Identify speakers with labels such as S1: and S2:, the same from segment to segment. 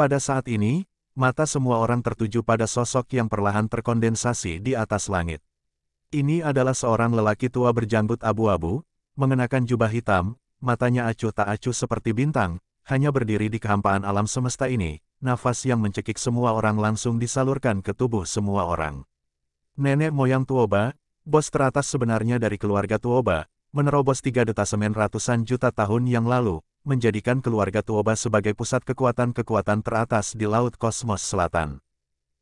S1: Pada saat ini, mata semua orang tertuju pada sosok yang perlahan terkondensasi di atas langit. Ini adalah seorang lelaki tua berjanggut abu-abu, mengenakan jubah hitam, matanya acuh tak acuh seperti bintang, hanya berdiri di kehampaan alam semesta ini, nafas yang mencekik semua orang langsung disalurkan ke tubuh semua orang. Nenek moyang Tuoba, bos teratas sebenarnya dari keluarga Tuoba, menerobos tiga detasemen ratusan juta tahun yang lalu, menjadikan keluarga Tuoba sebagai pusat kekuatan-kekuatan teratas di Laut Kosmos Selatan.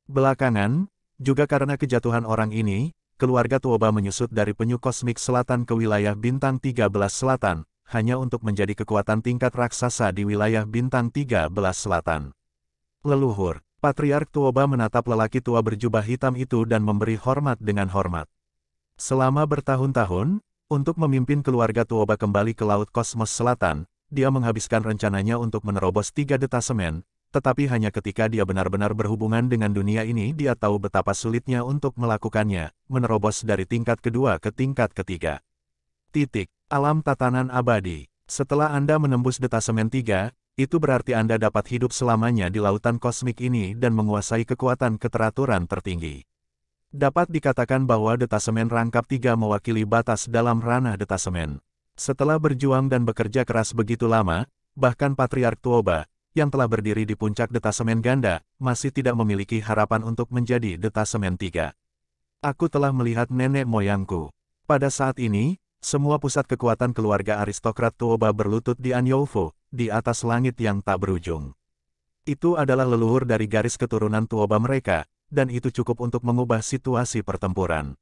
S1: Belakangan, juga karena kejatuhan orang ini, keluarga Tuoba menyusut dari penyu kosmik selatan ke wilayah bintang 13 selatan, hanya untuk menjadi kekuatan tingkat raksasa di wilayah bintang 13 selatan. Leluhur, Patriark Tuoba menatap lelaki tua berjubah hitam itu dan memberi hormat dengan hormat. Selama bertahun-tahun, untuk memimpin keluarga Tuoba kembali ke Laut Kosmos Selatan, dia menghabiskan rencananya untuk menerobos tiga detasemen, tetapi hanya ketika dia benar-benar berhubungan dengan dunia ini dia tahu betapa sulitnya untuk melakukannya, menerobos dari tingkat kedua ke tingkat ketiga. Titik. Alam tatanan abadi. Setelah Anda menembus detasemen tiga, itu berarti Anda dapat hidup selamanya di lautan kosmik ini dan menguasai kekuatan keteraturan tertinggi. Dapat dikatakan bahwa detasemen rangkap tiga mewakili batas dalam ranah detasemen. Setelah berjuang dan bekerja keras begitu lama, bahkan Patriark Tuoba, yang telah berdiri di puncak detasemen ganda, masih tidak memiliki harapan untuk menjadi detasemen Tiga. Aku telah melihat nenek moyangku. Pada saat ini, semua pusat kekuatan keluarga aristokrat Tuoba berlutut di Anyoufu, di atas langit yang tak berujung. Itu adalah leluhur dari garis keturunan Tuoba mereka, dan itu cukup untuk mengubah situasi pertempuran.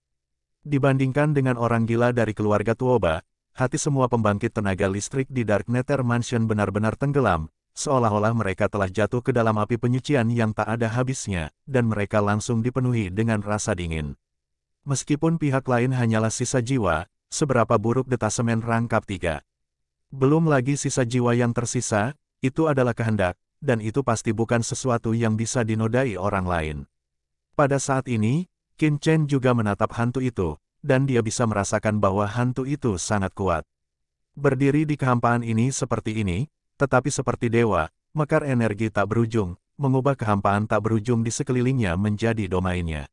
S1: Dibandingkan dengan orang gila dari keluarga Tuoba, hati semua pembangkit tenaga listrik di Dark Nether Mansion benar-benar tenggelam, seolah-olah mereka telah jatuh ke dalam api penyucian yang tak ada habisnya, dan mereka langsung dipenuhi dengan rasa dingin. Meskipun pihak lain hanyalah sisa jiwa, seberapa buruk detasemen rangkap tiga. Belum lagi sisa jiwa yang tersisa, itu adalah kehendak, dan itu pasti bukan sesuatu yang bisa dinodai orang lain. Pada saat ini, Kim Chen juga menatap hantu itu, dan dia bisa merasakan bahwa hantu itu sangat kuat. Berdiri di kehampaan ini seperti ini, tetapi seperti dewa, mekar energi tak berujung, mengubah kehampaan tak berujung di sekelilingnya menjadi domainnya.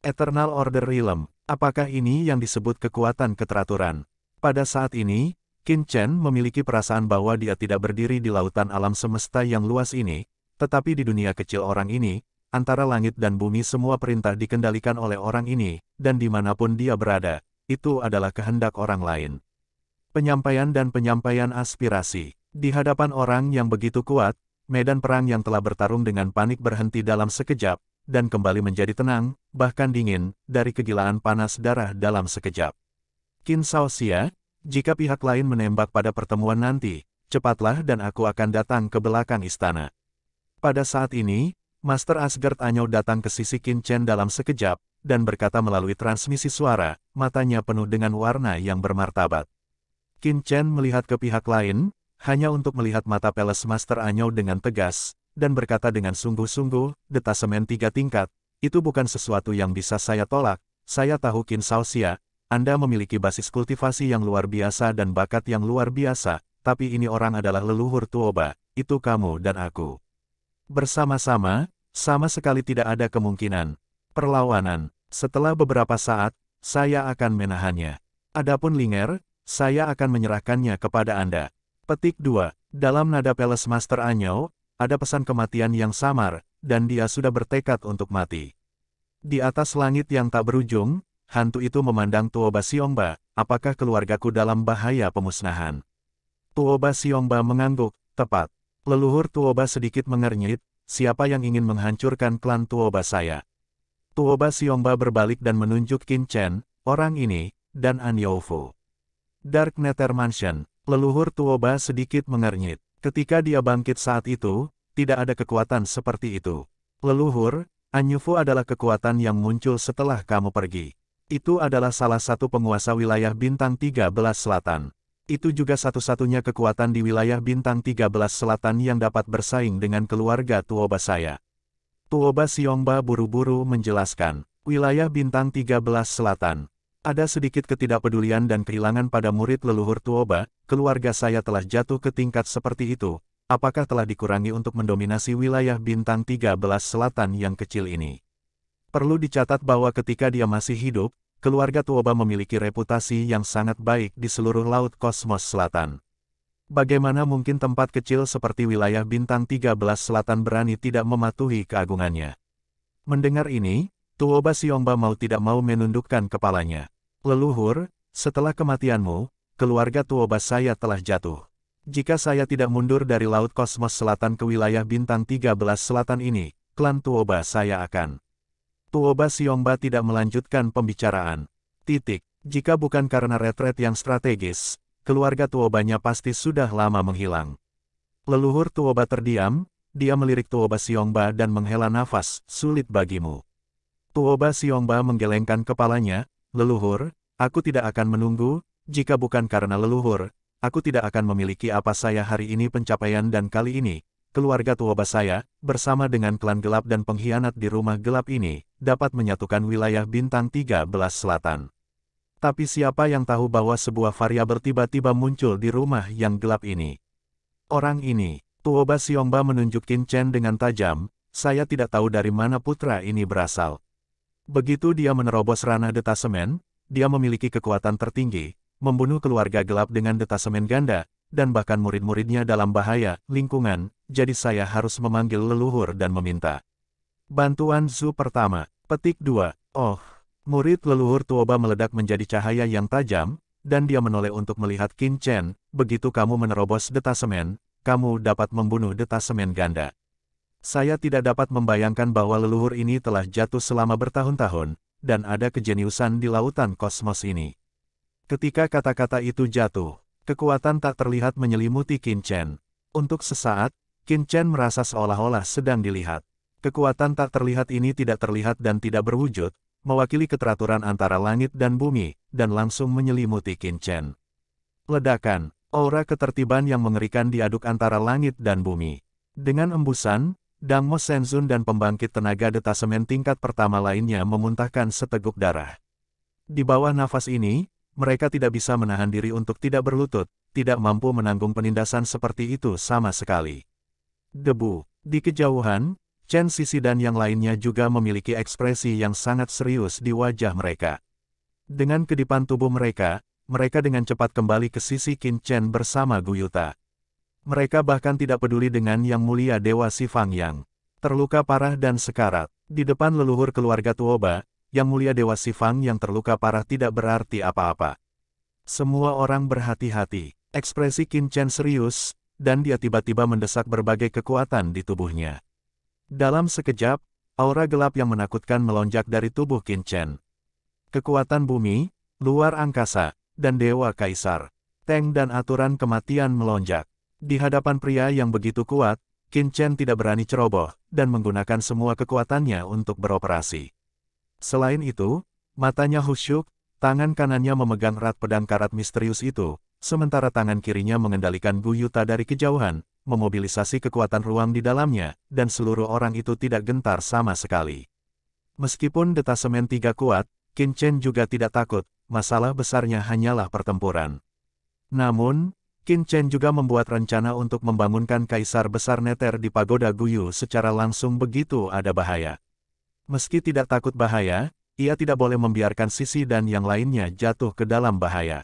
S1: Eternal Order Realm, apakah ini yang disebut kekuatan keteraturan? Pada saat ini, Qin Chen memiliki perasaan bahwa dia tidak berdiri di lautan alam semesta yang luas ini, tetapi di dunia kecil orang ini, antara langit dan bumi semua perintah dikendalikan oleh orang ini, dan dimanapun dia berada, itu adalah kehendak orang lain. Penyampaian dan penyampaian aspirasi. Di hadapan orang yang begitu kuat, medan perang yang telah bertarung dengan panik berhenti dalam sekejap, dan kembali menjadi tenang, bahkan dingin, dari kegilaan panas darah dalam sekejap. Qin Shao jika pihak lain menembak pada pertemuan nanti, cepatlah dan aku akan datang ke belakang istana. Pada saat ini, Master Asgard Anyo datang ke sisi Kinchen dalam sekejap, dan berkata melalui transmisi suara, matanya penuh dengan warna yang bermartabat. Kinchen melihat ke pihak lain, hanya untuk melihat mata Peles Master Anyo dengan tegas, dan berkata dengan sungguh-sungguh, detasemen tiga tingkat, itu bukan sesuatu yang bisa saya tolak, saya tahu Qin Saosia, Anda memiliki basis kultivasi yang luar biasa dan bakat yang luar biasa, tapi ini orang adalah leluhur Tuoba, itu kamu dan aku. Bersama-sama, sama sekali tidak ada kemungkinan. Perlawanan, setelah beberapa saat, saya akan menahannya. Adapun Linger, saya akan menyerahkannya kepada Anda. Petik 2. Dalam nada Palace Master Anyo, ada pesan kematian yang samar, dan dia sudah bertekad untuk mati. Di atas langit yang tak berujung, hantu itu memandang Tuoba Siomba, apakah keluargaku dalam bahaya pemusnahan? Tuoba Siomba mengangguk, tepat. Leluhur Tuoba sedikit mengernyit, siapa yang ingin menghancurkan klan Tuoba saya? Tuoba Siongba berbalik dan menunjuk Qin Chen, orang ini, dan An Youfu. Dark Nether Mansion, leluhur Tuoba sedikit mengernyit. Ketika dia bangkit saat itu, tidak ada kekuatan seperti itu. Leluhur, An Anyufu adalah kekuatan yang muncul setelah kamu pergi. Itu adalah salah satu penguasa wilayah bintang 13 selatan. Itu juga satu-satunya kekuatan di wilayah bintang 13 selatan yang dapat bersaing dengan keluarga Tuoba saya. Tuoba Siongba buru-buru menjelaskan, wilayah bintang 13 selatan. Ada sedikit ketidakpedulian dan kehilangan pada murid leluhur Tuoba, keluarga saya telah jatuh ke tingkat seperti itu, apakah telah dikurangi untuk mendominasi wilayah bintang 13 selatan yang kecil ini. Perlu dicatat bahwa ketika dia masih hidup, keluarga Tuoba memiliki reputasi yang sangat baik di seluruh Laut Kosmos Selatan. Bagaimana mungkin tempat kecil seperti wilayah Bintang 13 Selatan berani tidak mematuhi keagungannya? Mendengar ini, Tuoba Siomba mau tidak mau menundukkan kepalanya. Leluhur, setelah kematianmu, keluarga Tuoba saya telah jatuh. Jika saya tidak mundur dari Laut Kosmos Selatan ke wilayah Bintang 13 Selatan ini, klan Tuoba saya akan Tuoba Siomba tidak melanjutkan pembicaraan. Titik. Jika bukan karena retret yang strategis, keluarga Tuobanya pasti sudah lama menghilang. Leluhur Tuoba terdiam, dia melirik Tuoba Siomba dan menghela nafas, sulit bagimu. Tuoba Siomba menggelengkan kepalanya, leluhur, aku tidak akan menunggu, jika bukan karena leluhur, aku tidak akan memiliki apa saya hari ini pencapaian dan kali ini, keluarga Tuoba saya, bersama dengan klan gelap dan pengkhianat di rumah gelap ini, dapat menyatukan wilayah bintang 13 selatan. Tapi siapa yang tahu bahwa sebuah variabel tiba-tiba muncul di rumah yang gelap ini? Orang ini, Tuoba Siomba menunjuk Qin Chen dengan tajam, saya tidak tahu dari mana putra ini berasal. Begitu dia menerobos ranah detasemen, dia memiliki kekuatan tertinggi, membunuh keluarga gelap dengan detasemen ganda, dan bahkan murid-muridnya dalam bahaya, lingkungan, jadi saya harus memanggil leluhur dan meminta. Bantuan Zu pertama, petik 2, oh, murid leluhur Tuoba meledak menjadi cahaya yang tajam, dan dia menoleh untuk melihat Qin Chen, begitu kamu menerobos detasemen, kamu dapat membunuh detasemen ganda. Saya tidak dapat membayangkan bahwa leluhur ini telah jatuh selama bertahun-tahun, dan ada kejeniusan di lautan kosmos ini. Ketika kata-kata itu jatuh, Kekuatan tak terlihat menyelimuti Qin Chen. Untuk sesaat, Qin Chen merasa seolah-olah sedang dilihat. Kekuatan tak terlihat ini tidak terlihat dan tidak berwujud, mewakili keteraturan antara langit dan bumi, dan langsung menyelimuti Qin Chen. Ledakan, aura ketertiban yang mengerikan diaduk antara langit dan bumi. Dengan embusan, Dangmo Senzun dan pembangkit tenaga detasemen tingkat pertama lainnya memuntahkan seteguk darah. Di bawah nafas ini, mereka tidak bisa menahan diri untuk tidak berlutut, tidak mampu menanggung penindasan seperti itu sama sekali. Debu, di kejauhan, Chen Sisi dan yang lainnya juga memiliki ekspresi yang sangat serius di wajah mereka. Dengan kedipan tubuh mereka, mereka dengan cepat kembali ke sisi Qin Chen bersama Guyuta. Mereka bahkan tidak peduli dengan Yang Mulia Dewa Sifang Yang. Terluka parah dan sekarat, di depan leluhur keluarga Tuoba, yang Mulia Dewa Sifang yang terluka parah tidak berarti apa-apa. Semua orang berhati-hati. Ekspresi Kim Chen serius, dan dia tiba-tiba mendesak berbagai kekuatan di tubuhnya. Dalam sekejap, aura gelap yang menakutkan melonjak dari tubuh Kim Chen. Kekuatan bumi, luar angkasa, dan Dewa Kaisar. teng dan aturan kematian melonjak. Di hadapan pria yang begitu kuat, Qin Chen tidak berani ceroboh, dan menggunakan semua kekuatannya untuk beroperasi. Selain itu, matanya husyuk, tangan kanannya memegang rat pedang karat misterius itu, sementara tangan kirinya mengendalikan Guyuta dari kejauhan, memobilisasi kekuatan ruang di dalamnya, dan seluruh orang itu tidak gentar sama sekali. Meskipun detasemen tiga kuat, Kincen juga tidak takut, masalah besarnya hanyalah pertempuran. Namun, Kincen juga membuat rencana untuk membangunkan Kaisar Besar Neter di Pagoda Guyu secara langsung begitu ada bahaya. Meski tidak takut bahaya, ia tidak boleh membiarkan Sisi dan yang lainnya jatuh ke dalam bahaya.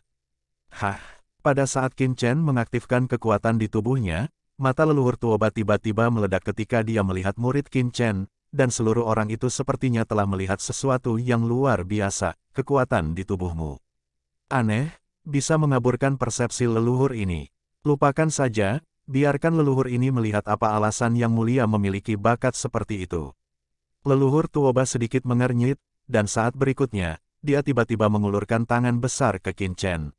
S1: Hah, pada saat Kim Chen mengaktifkan kekuatan di tubuhnya, mata leluhur Tuoba tiba-tiba meledak ketika dia melihat murid Kim Chen, dan seluruh orang itu sepertinya telah melihat sesuatu yang luar biasa, kekuatan di tubuhmu. Aneh, bisa mengaburkan persepsi leluhur ini. Lupakan saja, biarkan leluhur ini melihat apa alasan yang mulia memiliki bakat seperti itu. Leluhur Tuoba sedikit mengernyit, dan saat berikutnya, dia tiba-tiba mengulurkan tangan besar ke Kinchen.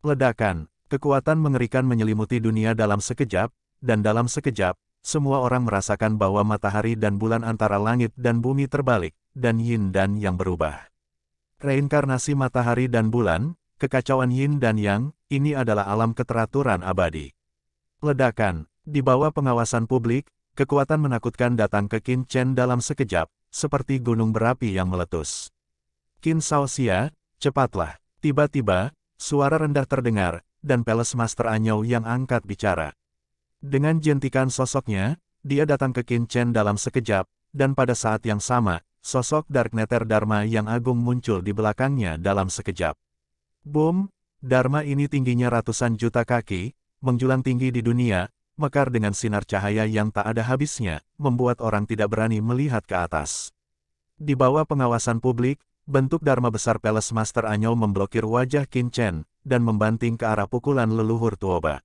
S1: Ledakan, kekuatan mengerikan menyelimuti dunia dalam sekejap, dan dalam sekejap, semua orang merasakan bahwa matahari dan bulan antara langit dan bumi terbalik, dan yin dan yang berubah. Reinkarnasi matahari dan bulan, kekacauan yin dan yang, ini adalah alam keteraturan abadi. Ledakan, di bawah pengawasan publik, kekuatan menakutkan datang ke Qin Chen dalam sekejap, seperti gunung berapi yang meletus. Qin Xiaoxia, cepatlah. Tiba-tiba, suara rendah terdengar, dan Palace Master Anyou yang angkat bicara. Dengan jentikan sosoknya, dia datang ke Qin Chen dalam sekejap, dan pada saat yang sama, sosok Dark Nether Dharma yang agung muncul di belakangnya dalam sekejap. Boom! Dharma ini tingginya ratusan juta kaki, menjulang tinggi di dunia, mekar dengan sinar cahaya yang tak ada habisnya, membuat orang tidak berani melihat ke atas. Di bawah pengawasan publik, bentuk Dharma besar Palace Master Anyo memblokir wajah Qin Chen, dan membanting ke arah pukulan leluhur Tuoba.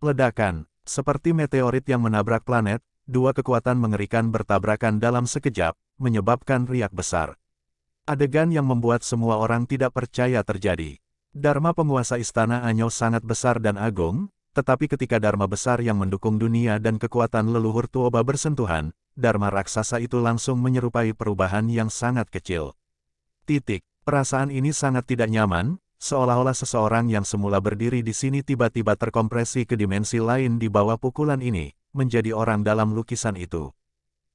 S1: Ledakan, seperti meteorit yang menabrak planet, dua kekuatan mengerikan bertabrakan dalam sekejap, menyebabkan riak besar. Adegan yang membuat semua orang tidak percaya terjadi. Dharma penguasa istana Anyo sangat besar dan agung, tetapi ketika Dharma besar yang mendukung dunia dan kekuatan leluhur Tuoba bersentuhan, Dharma raksasa itu langsung menyerupai perubahan yang sangat kecil. Titik. Perasaan ini sangat tidak nyaman, seolah-olah seseorang yang semula berdiri di sini tiba-tiba terkompresi ke dimensi lain di bawah pukulan ini, menjadi orang dalam lukisan itu.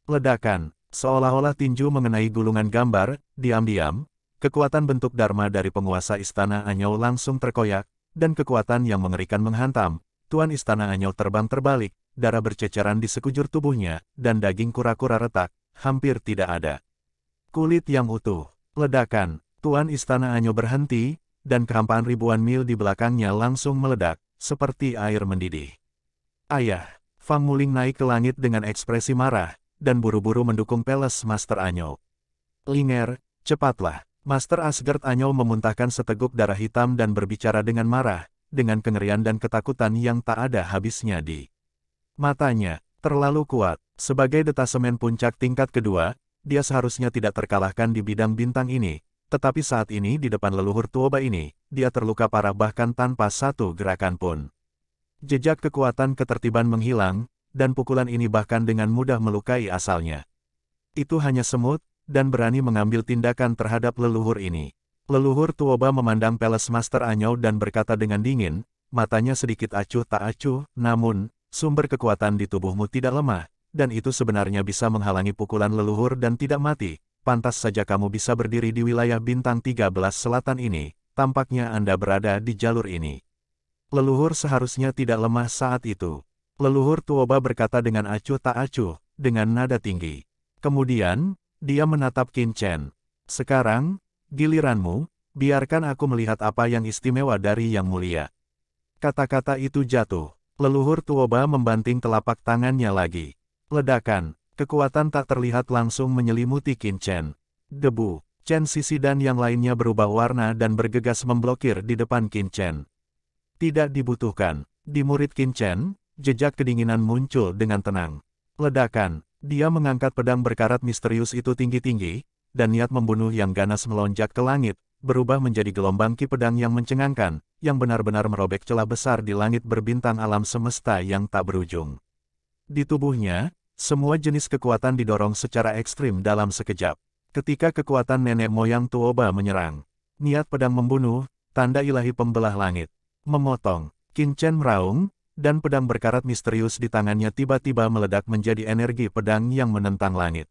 S1: Ledakan, seolah-olah tinju mengenai gulungan gambar, diam-diam, kekuatan bentuk Dharma dari penguasa istana Anyau langsung terkoyak, dan kekuatan yang mengerikan menghantam, Tuan Istana Anyel terbang terbalik, darah berceceran di sekujur tubuhnya, dan daging kura-kura retak, hampir tidak ada. Kulit yang utuh, ledakan, Tuan Istana Anyel berhenti, dan kehampaan ribuan mil di belakangnya langsung meledak, seperti air mendidih. Ayah, Fang Muling naik ke langit dengan ekspresi marah, dan buru-buru mendukung Peles Master Anyel. Linger, cepatlah. Master Asgard Anyo memuntahkan seteguk darah hitam dan berbicara dengan marah, dengan kengerian dan ketakutan yang tak ada habisnya di matanya, terlalu kuat. Sebagai detasemen puncak tingkat kedua, dia seharusnya tidak terkalahkan di bidang bintang ini, tetapi saat ini di depan leluhur Tuoba ini, dia terluka parah bahkan tanpa satu gerakan pun. Jejak kekuatan ketertiban menghilang, dan pukulan ini bahkan dengan mudah melukai asalnya. Itu hanya semut, dan berani mengambil tindakan terhadap leluhur ini. Leluhur Tuoba memandang Peles Master Anyau dan berkata dengan dingin, matanya sedikit acuh tak acuh, namun, sumber kekuatan di tubuhmu tidak lemah, dan itu sebenarnya bisa menghalangi pukulan leluhur dan tidak mati, pantas saja kamu bisa berdiri di wilayah bintang 13 selatan ini, tampaknya Anda berada di jalur ini. Leluhur seharusnya tidak lemah saat itu. Leluhur Tuoba berkata dengan acuh tak acuh, dengan nada tinggi. Kemudian, dia menatap Kin Chen. Sekarang, Giliranmu, biarkan aku melihat apa yang istimewa dari yang mulia. Kata-kata itu jatuh. Leluhur Tuoba membanting telapak tangannya lagi. Ledakan, kekuatan tak terlihat langsung menyelimuti Chen. Debu, Chen Sisi dan yang lainnya berubah warna dan bergegas memblokir di depan Chen. Tidak dibutuhkan. Di murid Chen, jejak kedinginan muncul dengan tenang. Ledakan, dia mengangkat pedang berkarat misterius itu tinggi-tinggi, dan niat membunuh yang ganas melonjak ke langit, berubah menjadi gelombang ki pedang yang mencengangkan, yang benar-benar merobek celah besar di langit berbintang alam semesta yang tak berujung. Di tubuhnya, semua jenis kekuatan didorong secara ekstrim dalam sekejap. Ketika kekuatan nenek moyang Tuoba menyerang, niat pedang membunuh, tanda ilahi pembelah langit, memotong, kincen meraung, dan pedang berkarat misterius di tangannya tiba-tiba meledak menjadi energi pedang yang menentang langit.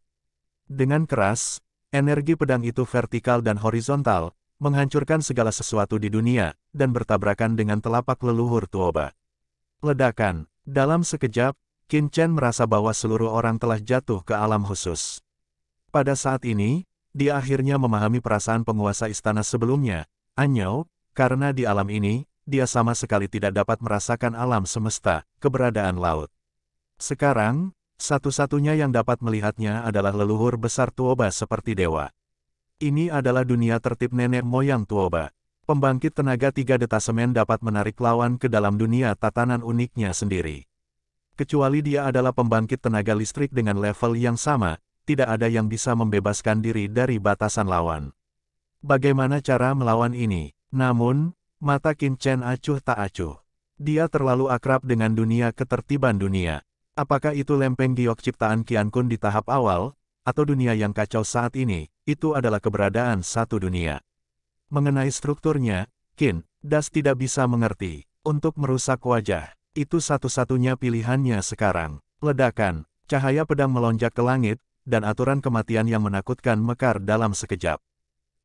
S1: Dengan keras, Energi pedang itu vertikal dan horizontal, menghancurkan segala sesuatu di dunia, dan bertabrakan dengan telapak leluhur Tuoba. Ledakan. Dalam sekejap, Qin Chen merasa bahwa seluruh orang telah jatuh ke alam khusus. Pada saat ini, dia akhirnya memahami perasaan penguasa istana sebelumnya, Anyao, karena di alam ini, dia sama sekali tidak dapat merasakan alam semesta, keberadaan laut. Sekarang, satu-satunya yang dapat melihatnya adalah leluhur besar Tuoba seperti dewa. Ini adalah dunia tertib nenek moyang Tuoba. Pembangkit tenaga tiga detasemen dapat menarik lawan ke dalam dunia tatanan uniknya sendiri. Kecuali dia adalah pembangkit tenaga listrik dengan level yang sama, tidak ada yang bisa membebaskan diri dari batasan lawan. Bagaimana cara melawan ini? Namun, mata Kim Chen acuh tak acuh. Dia terlalu akrab dengan dunia ketertiban dunia. Apakah itu lempeng giok ciptaan Kian Kun di tahap awal, atau dunia yang kacau saat ini, itu adalah keberadaan satu dunia. Mengenai strukturnya, Kin Das tidak bisa mengerti. Untuk merusak wajah, itu satu-satunya pilihannya sekarang. Ledakan, cahaya pedang melonjak ke langit, dan aturan kematian yang menakutkan mekar dalam sekejap.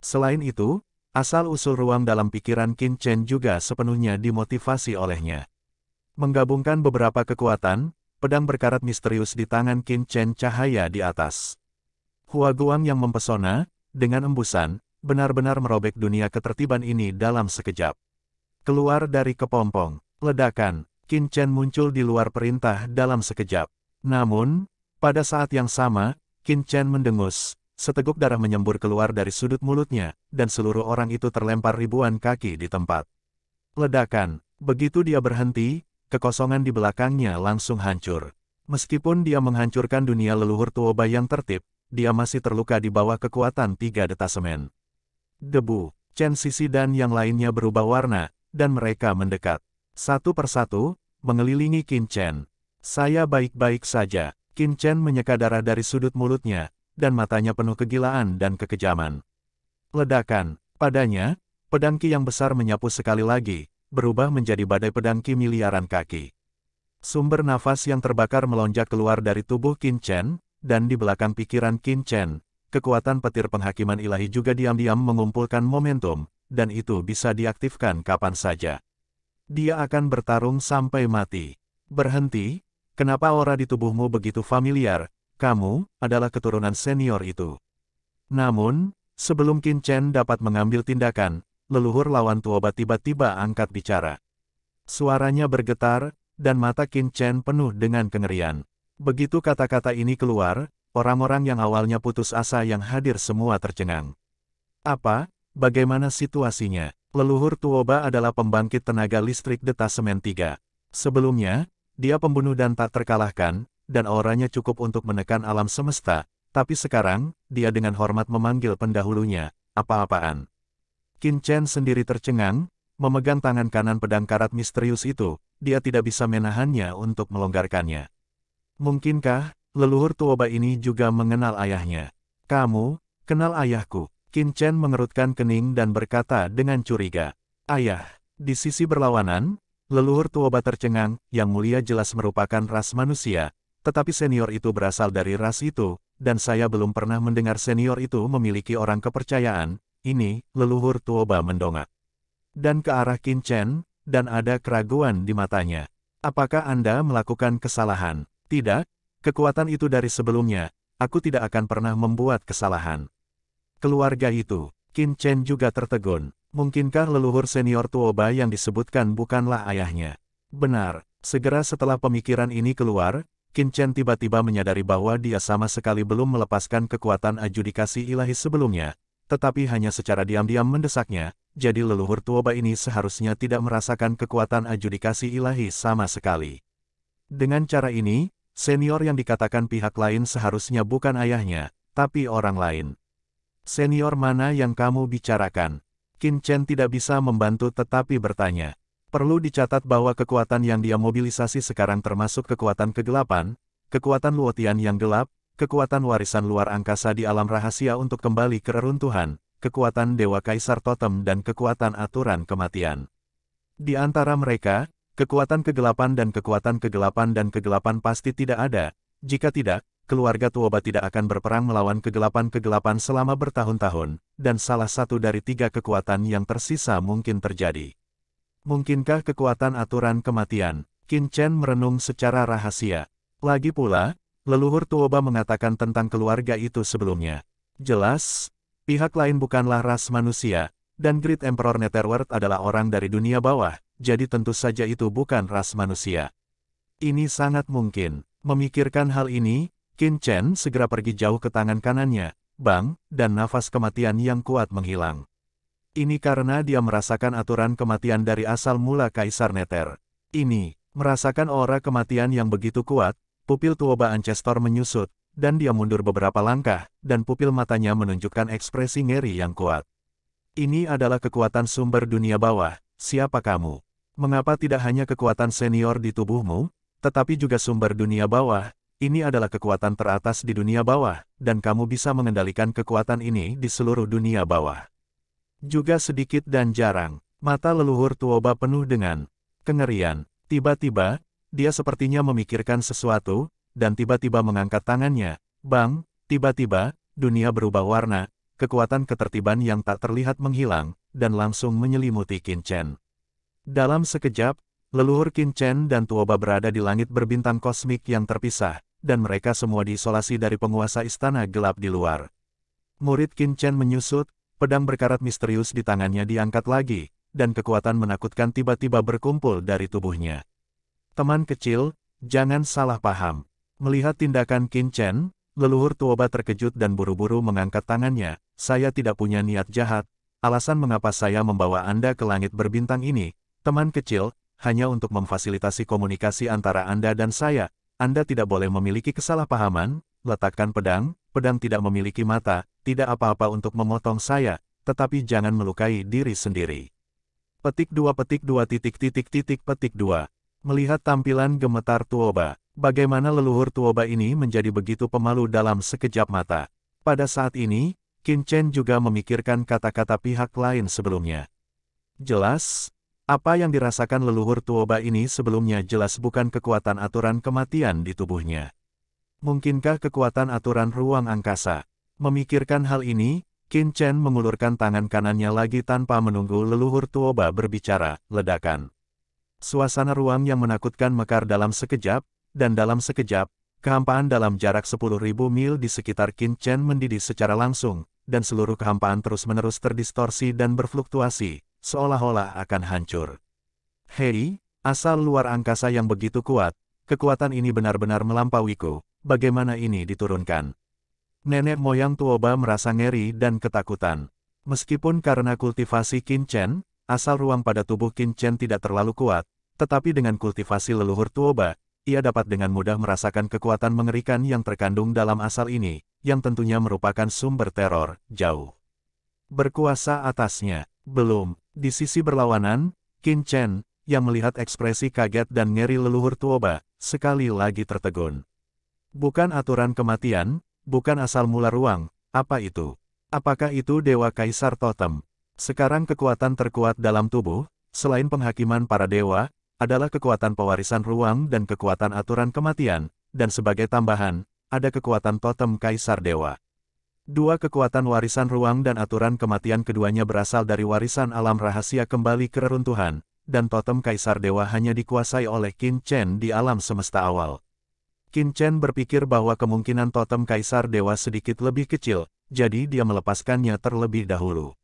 S1: Selain itu, asal-usul ruang dalam pikiran Kin Chen juga sepenuhnya dimotivasi olehnya. Menggabungkan beberapa kekuatan, pedang berkarat misterius di tangan King Chen cahaya di atas. Hua Guang yang mempesona, dengan embusan, benar-benar merobek dunia ketertiban ini dalam sekejap. Keluar dari kepompong, ledakan, Qin Chen muncul di luar perintah dalam sekejap. Namun, pada saat yang sama, Qin Chen mendengus, seteguk darah menyembur keluar dari sudut mulutnya, dan seluruh orang itu terlempar ribuan kaki di tempat. Ledakan, begitu dia berhenti, kekosongan di belakangnya langsung hancur. Meskipun dia menghancurkan dunia leluhur Tuoba yang tertib, dia masih terluka di bawah kekuatan tiga detasemen. Debu, Chen Sisi dan yang lainnya berubah warna, dan mereka mendekat. Satu persatu, mengelilingi Qin Chen. Saya baik-baik saja. Qin Chen menyeka darah dari sudut mulutnya, dan matanya penuh kegilaan dan kekejaman. Ledakan, padanya, pedang Qi yang besar menyapu sekali lagi, berubah menjadi badai pedang Ki miliaran kaki. Sumber nafas yang terbakar melonjak keluar dari tubuh Qin Chen, dan di belakang pikiran Qin Chen, kekuatan petir penghakiman ilahi juga diam-diam mengumpulkan momentum, dan itu bisa diaktifkan kapan saja. Dia akan bertarung sampai mati. Berhenti, kenapa aura di tubuhmu begitu familiar, kamu adalah keturunan senior itu. Namun, sebelum Qin Chen dapat mengambil tindakan, leluhur lawan Tuoba tiba-tiba angkat bicara. Suaranya bergetar, dan mata Qin Chen penuh dengan kengerian. Begitu kata-kata ini keluar, orang-orang yang awalnya putus asa yang hadir semua tercengang. Apa? Bagaimana situasinya? Leluhur Tuoba adalah pembangkit tenaga listrik detasemen 3. Sebelumnya, dia pembunuh dan tak terkalahkan, dan auranya cukup untuk menekan alam semesta, tapi sekarang, dia dengan hormat memanggil pendahulunya, apa-apaan. Qin Chen sendiri tercengang, memegang tangan kanan pedang karat misterius itu, dia tidak bisa menahannya untuk melonggarkannya. Mungkinkah, leluhur tuoba ini juga mengenal ayahnya? Kamu, kenal ayahku. Qin Chen mengerutkan kening dan berkata dengan curiga. Ayah, di sisi berlawanan, leluhur tuoba tercengang, yang mulia jelas merupakan ras manusia, tetapi senior itu berasal dari ras itu, dan saya belum pernah mendengar senior itu memiliki orang kepercayaan, ini, leluhur Tuoba mendongak. Dan ke arah Chen, dan ada keraguan di matanya. Apakah Anda melakukan kesalahan? Tidak, kekuatan itu dari sebelumnya. Aku tidak akan pernah membuat kesalahan. Keluarga itu, Qin Chen juga tertegun. Mungkinkah leluhur senior Tuoba yang disebutkan bukanlah ayahnya? Benar, segera setelah pemikiran ini keluar, Qin Chen tiba-tiba menyadari bahwa dia sama sekali belum melepaskan kekuatan adjudikasi ilahi sebelumnya, tetapi hanya secara diam-diam mendesaknya, jadi leluhur tuoba ini seharusnya tidak merasakan kekuatan adjudikasi ilahi sama sekali. Dengan cara ini, senior yang dikatakan pihak lain seharusnya bukan ayahnya, tapi orang lain. Senior mana yang kamu bicarakan? Qin Chen tidak bisa membantu tetapi bertanya. Perlu dicatat bahwa kekuatan yang dia mobilisasi sekarang termasuk kekuatan kegelapan, kekuatan Luotian yang gelap, kekuatan warisan luar angkasa di alam rahasia untuk kembali ke reruntuhan, kekuatan Dewa Kaisar Totem dan kekuatan aturan kematian. Di antara mereka, kekuatan kegelapan dan kekuatan kegelapan dan kegelapan pasti tidak ada, jika tidak, keluarga Tuoba tidak akan berperang melawan kegelapan-kegelapan selama bertahun-tahun, dan salah satu dari tiga kekuatan yang tersisa mungkin terjadi. Mungkinkah kekuatan aturan kematian? Qin Chen merenung secara rahasia. Lagi pula, Leluhur Tuoba mengatakan tentang keluarga itu sebelumnya. Jelas, pihak lain bukanlah ras manusia, dan Great Emperor Netherworld adalah orang dari dunia bawah, jadi tentu saja itu bukan ras manusia. Ini sangat mungkin. Memikirkan hal ini, Qin Chen segera pergi jauh ke tangan kanannya, bang, dan nafas kematian yang kuat menghilang. Ini karena dia merasakan aturan kematian dari asal mula Kaisar Neter. Ini, merasakan aura kematian yang begitu kuat, pupil tuoba Ancestor menyusut, dan dia mundur beberapa langkah, dan pupil matanya menunjukkan ekspresi ngeri yang kuat. Ini adalah kekuatan sumber dunia bawah, siapa kamu? Mengapa tidak hanya kekuatan senior di tubuhmu, tetapi juga sumber dunia bawah? Ini adalah kekuatan teratas di dunia bawah, dan kamu bisa mengendalikan kekuatan ini di seluruh dunia bawah. Juga sedikit dan jarang, mata leluhur tuoba penuh dengan kengerian. Tiba-tiba, dia sepertinya memikirkan sesuatu, dan tiba-tiba mengangkat tangannya. Bang, tiba-tiba, dunia berubah warna, kekuatan ketertiban yang tak terlihat menghilang, dan langsung menyelimuti Qin Chen. Dalam sekejap, leluhur Qin Chen dan Tuoba berada di langit berbintang kosmik yang terpisah, dan mereka semua diisolasi dari penguasa istana gelap di luar. Murid Qin Chen menyusut, pedang berkarat misterius di tangannya diangkat lagi, dan kekuatan menakutkan tiba-tiba berkumpul dari tubuhnya. Teman kecil, jangan salah paham. Melihat tindakan Qin Chen, leluhur Tuoba terkejut dan buru-buru mengangkat tangannya, saya tidak punya niat jahat, alasan mengapa saya membawa Anda ke langit berbintang ini, teman kecil, hanya untuk memfasilitasi komunikasi antara Anda dan saya, Anda tidak boleh memiliki kesalahpahaman, letakkan pedang, pedang tidak memiliki mata, tidak apa-apa untuk memotong saya, tetapi jangan melukai diri sendiri. Petik 2 petik 2 titik titik titik petik 2 Melihat tampilan gemetar Tuoba, bagaimana leluhur Tuoba ini menjadi begitu pemalu dalam sekejap mata. Pada saat ini, Qin Chen juga memikirkan kata-kata pihak lain sebelumnya. Jelas, apa yang dirasakan leluhur Tuoba ini sebelumnya jelas bukan kekuatan aturan kematian di tubuhnya. Mungkinkah kekuatan aturan ruang angkasa? Memikirkan hal ini, Qin Chen mengulurkan tangan kanannya lagi tanpa menunggu leluhur Tuoba berbicara, ledakan. Suasana ruang yang menakutkan mekar dalam sekejap, dan dalam sekejap, kehampaan dalam jarak 10.000 mil di sekitar Qin Chen mendidih secara langsung, dan seluruh kehampaan terus-menerus terdistorsi dan berfluktuasi, seolah-olah akan hancur. Hei, asal luar angkasa yang begitu kuat, kekuatan ini benar-benar melampauiku, bagaimana ini diturunkan? Nenek moyang Tuoba merasa ngeri dan ketakutan. Meskipun karena kultivasi Qin Chen. Asal ruang pada tubuh Qin Chen tidak terlalu kuat, tetapi dengan kultivasi leluhur tuoba, ia dapat dengan mudah merasakan kekuatan mengerikan yang terkandung dalam asal ini, yang tentunya merupakan sumber teror, jauh. Berkuasa atasnya, belum. Di sisi berlawanan, Qin Chen, yang melihat ekspresi kaget dan ngeri leluhur tuoba, sekali lagi tertegun. Bukan aturan kematian, bukan asal mula ruang, apa itu? Apakah itu Dewa Kaisar Totem? Sekarang kekuatan terkuat dalam tubuh, selain penghakiman para dewa, adalah kekuatan pewarisan ruang dan kekuatan aturan kematian, dan sebagai tambahan, ada kekuatan totem kaisar dewa. Dua kekuatan warisan ruang dan aturan kematian keduanya berasal dari warisan alam rahasia kembali ke reruntuhan, dan totem kaisar dewa hanya dikuasai oleh Qin Chen di alam semesta awal. Qin Chen berpikir bahwa kemungkinan totem kaisar dewa sedikit lebih kecil, jadi dia melepaskannya terlebih dahulu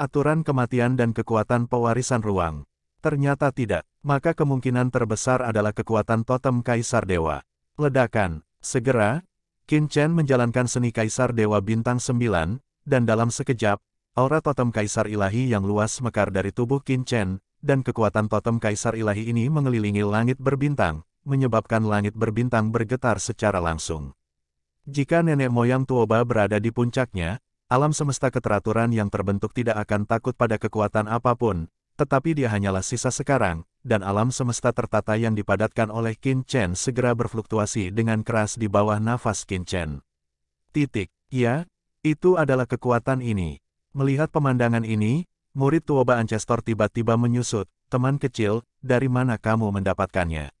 S1: aturan kematian dan kekuatan pewarisan ruang. Ternyata tidak, maka kemungkinan terbesar adalah kekuatan totem Kaisar Dewa. Ledakan, segera, Qin Chen menjalankan seni Kaisar Dewa Bintang 9, dan dalam sekejap, aura totem Kaisar Ilahi yang luas mekar dari tubuh Qin Chen, dan kekuatan totem Kaisar Ilahi ini mengelilingi langit berbintang, menyebabkan langit berbintang bergetar secara langsung. Jika nenek moyang Tuoba berada di puncaknya, Alam semesta keteraturan yang terbentuk tidak akan takut pada kekuatan apapun, tetapi dia hanyalah sisa sekarang, dan alam semesta tertata yang dipadatkan oleh Qin Chen segera berfluktuasi dengan keras di bawah nafas Qin Chen. Titik, ya, itu adalah kekuatan ini. Melihat pemandangan ini, murid Tuoba Ancestor tiba-tiba menyusut, teman kecil, dari mana kamu mendapatkannya?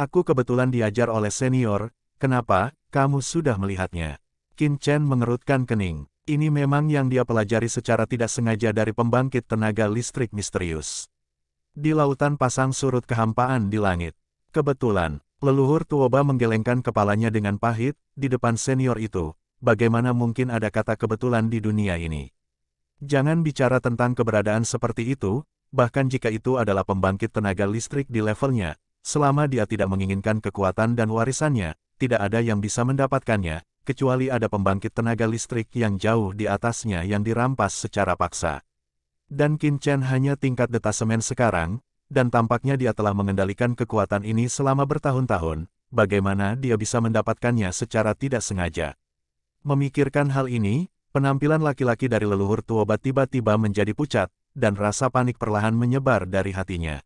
S1: Aku kebetulan diajar oleh senior, kenapa, kamu sudah melihatnya? Qin Chen mengerutkan kening. Ini memang yang dia pelajari secara tidak sengaja dari pembangkit tenaga listrik misterius. Di lautan pasang surut kehampaan di langit. Kebetulan, leluhur Tuoba menggelengkan kepalanya dengan pahit, di depan senior itu, bagaimana mungkin ada kata kebetulan di dunia ini. Jangan bicara tentang keberadaan seperti itu, bahkan jika itu adalah pembangkit tenaga listrik di levelnya, selama dia tidak menginginkan kekuatan dan warisannya, tidak ada yang bisa mendapatkannya, kecuali ada pembangkit tenaga listrik yang jauh di atasnya yang dirampas secara paksa. Dan Qin Chen hanya tingkat detasemen sekarang, dan tampaknya dia telah mengendalikan kekuatan ini selama bertahun-tahun, bagaimana dia bisa mendapatkannya secara tidak sengaja. Memikirkan hal ini, penampilan laki-laki dari leluhur tua tiba-tiba menjadi pucat, dan rasa panik perlahan menyebar dari hatinya.